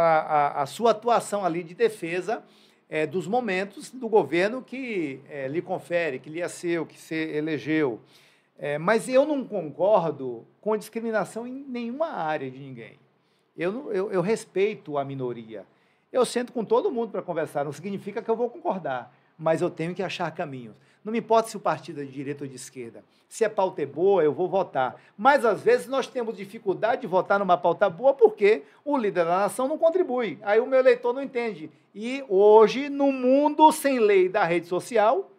a, a sua atuação ali de defesa é, dos momentos do governo que é, lhe confere, que lhe é seu, que se elegeu. É, mas eu não concordo com discriminação em nenhuma área de ninguém. Eu, não, eu, eu respeito a minoria. Eu sento com todo mundo para conversar, não significa que eu vou concordar mas eu tenho que achar caminhos. Não me importa se o partido é de direita ou de esquerda. Se a é pauta é boa, eu vou votar. Mas às vezes nós temos dificuldade de votar numa pauta boa porque o líder da nação não contribui. Aí o meu eleitor não entende. E hoje, no mundo sem lei da rede social,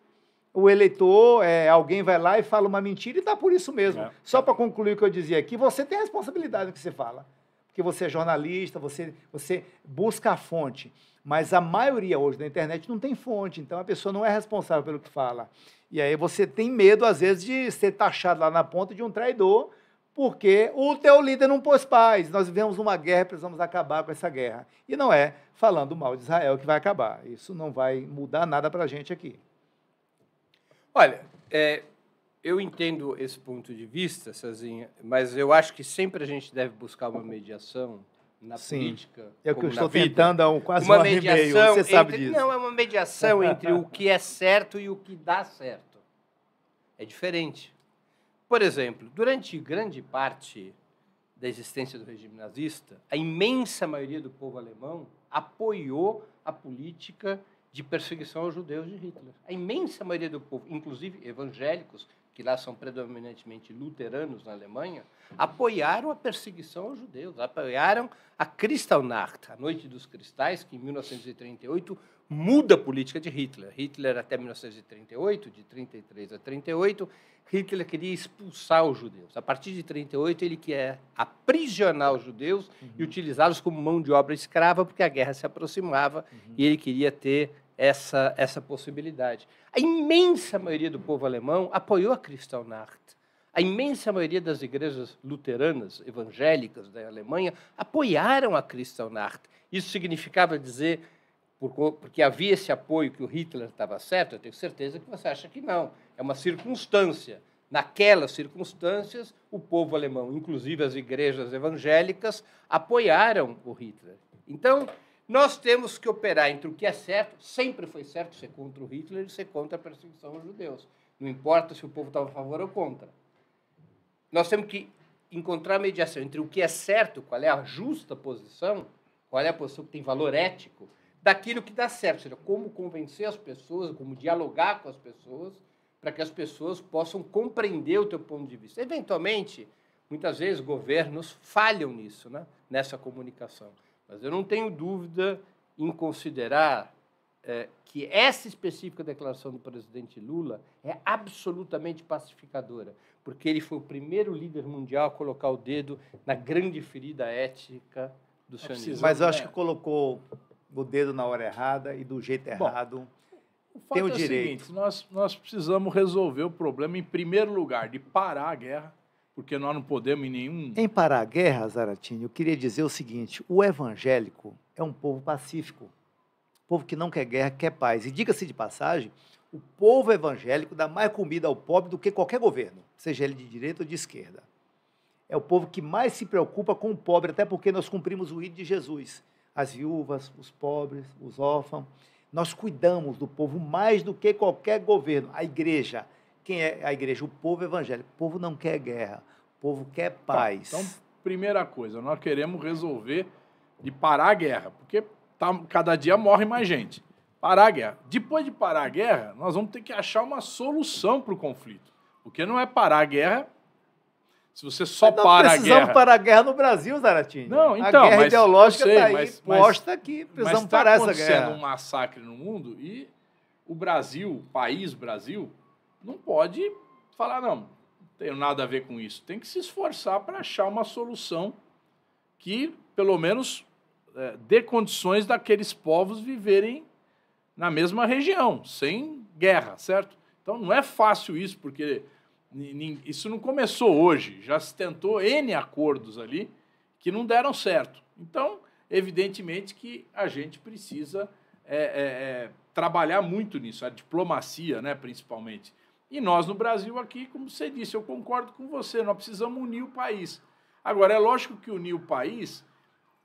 o eleitor, é, alguém vai lá e fala uma mentira e está por isso mesmo. É. Só para concluir o que eu dizia aqui, você tem responsabilidade no que você fala. Porque você é jornalista, você, você busca a fonte. Mas a maioria hoje da internet não tem fonte, então a pessoa não é responsável pelo que fala. E aí você tem medo, às vezes, de ser taxado lá na ponta de um traidor, porque o teu líder não pôs paz. Nós vivemos uma guerra, precisamos acabar com essa guerra. E não é falando mal de Israel que vai acabar. Isso não vai mudar nada para a gente aqui. Olha, é, eu entendo esse ponto de vista, Cezinha, mas eu acho que sempre a gente deve buscar uma mediação na Sim. política. É o que eu estou vida. tentando há um, quase uma um ano e meio, você sabe disso. Não, é uma mediação entre o que é certo e o que dá certo. É diferente. Por exemplo, durante grande parte da existência do regime nazista, a imensa maioria do povo alemão apoiou a política de perseguição aos judeus de Hitler. A imensa maioria do povo, inclusive evangélicos, que lá são predominantemente luteranos na Alemanha, apoiaram a perseguição aos judeus, apoiaram a Kristallnacht, a Noite dos Cristais, que em 1938 muda a política de Hitler. Hitler, até 1938, de 33 a 38, Hitler queria expulsar os judeus. A partir de 38, ele quer aprisionar os judeus uhum. e utilizá-los como mão de obra escrava, porque a guerra se aproximava uhum. e ele queria ter essa, essa possibilidade. A imensa maioria do povo alemão apoiou a Kristallnacht. A imensa maioria das igrejas luteranas, evangélicas da Alemanha, apoiaram a Kristallnacht. Isso significava dizer, porque havia esse apoio que o Hitler estava certo, eu tenho certeza que você acha que não. É uma circunstância. Naquelas circunstâncias, o povo alemão, inclusive as igrejas evangélicas, apoiaram o Hitler. Então, nós temos que operar entre o que é certo, sempre foi certo ser contra o Hitler e ser contra a perseguição aos judeus. Não importa se o povo estava a favor ou contra. Nós temos que encontrar a mediação entre o que é certo, qual é a justa posição, qual é a posição que tem valor ético, daquilo que dá certo, ou seja, como convencer as pessoas, como dialogar com as pessoas, para que as pessoas possam compreender o teu ponto de vista. Eventualmente, muitas vezes governos falham nisso, né? nessa comunicação. Mas eu não tenho dúvida em considerar é, que essa específica declaração do presidente Lula é absolutamente pacificadora, porque ele foi o primeiro líder mundial a colocar o dedo na grande ferida ética do é sionismo. Mas eu acho né? que colocou o dedo na hora errada e do jeito Bom, errado. O fato tem o é direito. Seguinte, nós, nós precisamos resolver o problema, em primeiro lugar, de parar a guerra porque nós não podemos em nenhum. Em parar a guerra, Zaratini, eu queria dizer o seguinte: o evangélico é um povo pacífico. O povo que não quer guerra, quer paz. E diga-se de passagem, o povo evangélico dá mais comida ao pobre do que qualquer governo, seja ele de direita ou de esquerda. É o povo que mais se preocupa com o pobre, até porque nós cumprimos o ídolo de Jesus. As viúvas, os pobres, os órfãos. Nós cuidamos do povo mais do que qualquer governo. A igreja, quem é a igreja? O povo evangélico. O povo não quer guerra, o povo quer tá, paz. então, primeira coisa, nós queremos resolver de parar a guerra, porque tá, cada dia morre mais gente. Parar a guerra. Depois de parar a guerra, nós vamos ter que achar uma solução para o conflito. Porque não é parar a guerra se você só para a guerra. precisamos parar a guerra no Brasil, Zaratini. Não, então. A guerra mas, ideológica está aí mas, posta que precisamos mas tá parar essa guerra. Está acontecendo um massacre no mundo e o Brasil, o país Brasil, não pode falar, não, não tenho nada a ver com isso. Tem que se esforçar para achar uma solução que, pelo menos, é, dê condições daqueles povos viverem na mesma região, sem guerra, certo? Então não é fácil isso, porque isso não começou hoje, já se tentou N acordos ali que não deram certo. Então, evidentemente que a gente precisa é, é, é, trabalhar muito nisso, a diplomacia, né, principalmente. E nós no Brasil aqui, como você disse, eu concordo com você, nós precisamos unir o país. Agora, é lógico que unir o país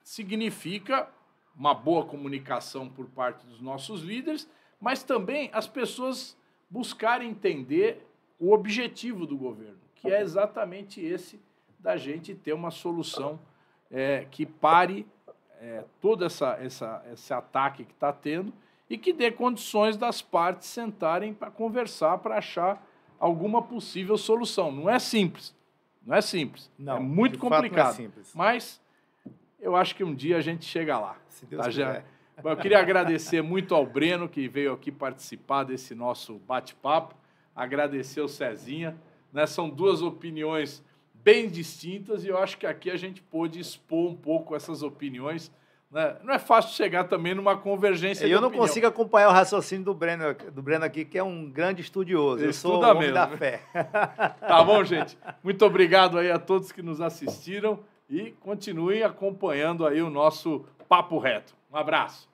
significa uma boa comunicação por parte dos nossos líderes, mas também as pessoas buscarem entender o objetivo do governo, que é exatamente esse da gente ter uma solução é, que pare é, todo essa, essa, esse ataque que está tendo e que dê condições das partes sentarem para conversar, para achar alguma possível solução. Não é simples, não é simples, não, é muito é complicado. É mas eu acho que um dia a gente chega lá. Se Deus tá, quiser. Já... Eu queria agradecer muito ao Breno que veio aqui participar desse nosso bate-papo, agradecer o Cezinha. Né? São duas opiniões bem distintas e eu acho que aqui a gente pôde expor um pouco essas opiniões né? Não é fácil chegar também numa convergência. É, eu não opinião. consigo acompanhar o raciocínio do Breno, do Breno aqui, que é um grande estudioso. Estuda eu sou o homem mesmo, da fé. Tá bom, gente? Muito obrigado aí a todos que nos assistiram e continuem acompanhando aí o nosso Papo Reto. Um abraço.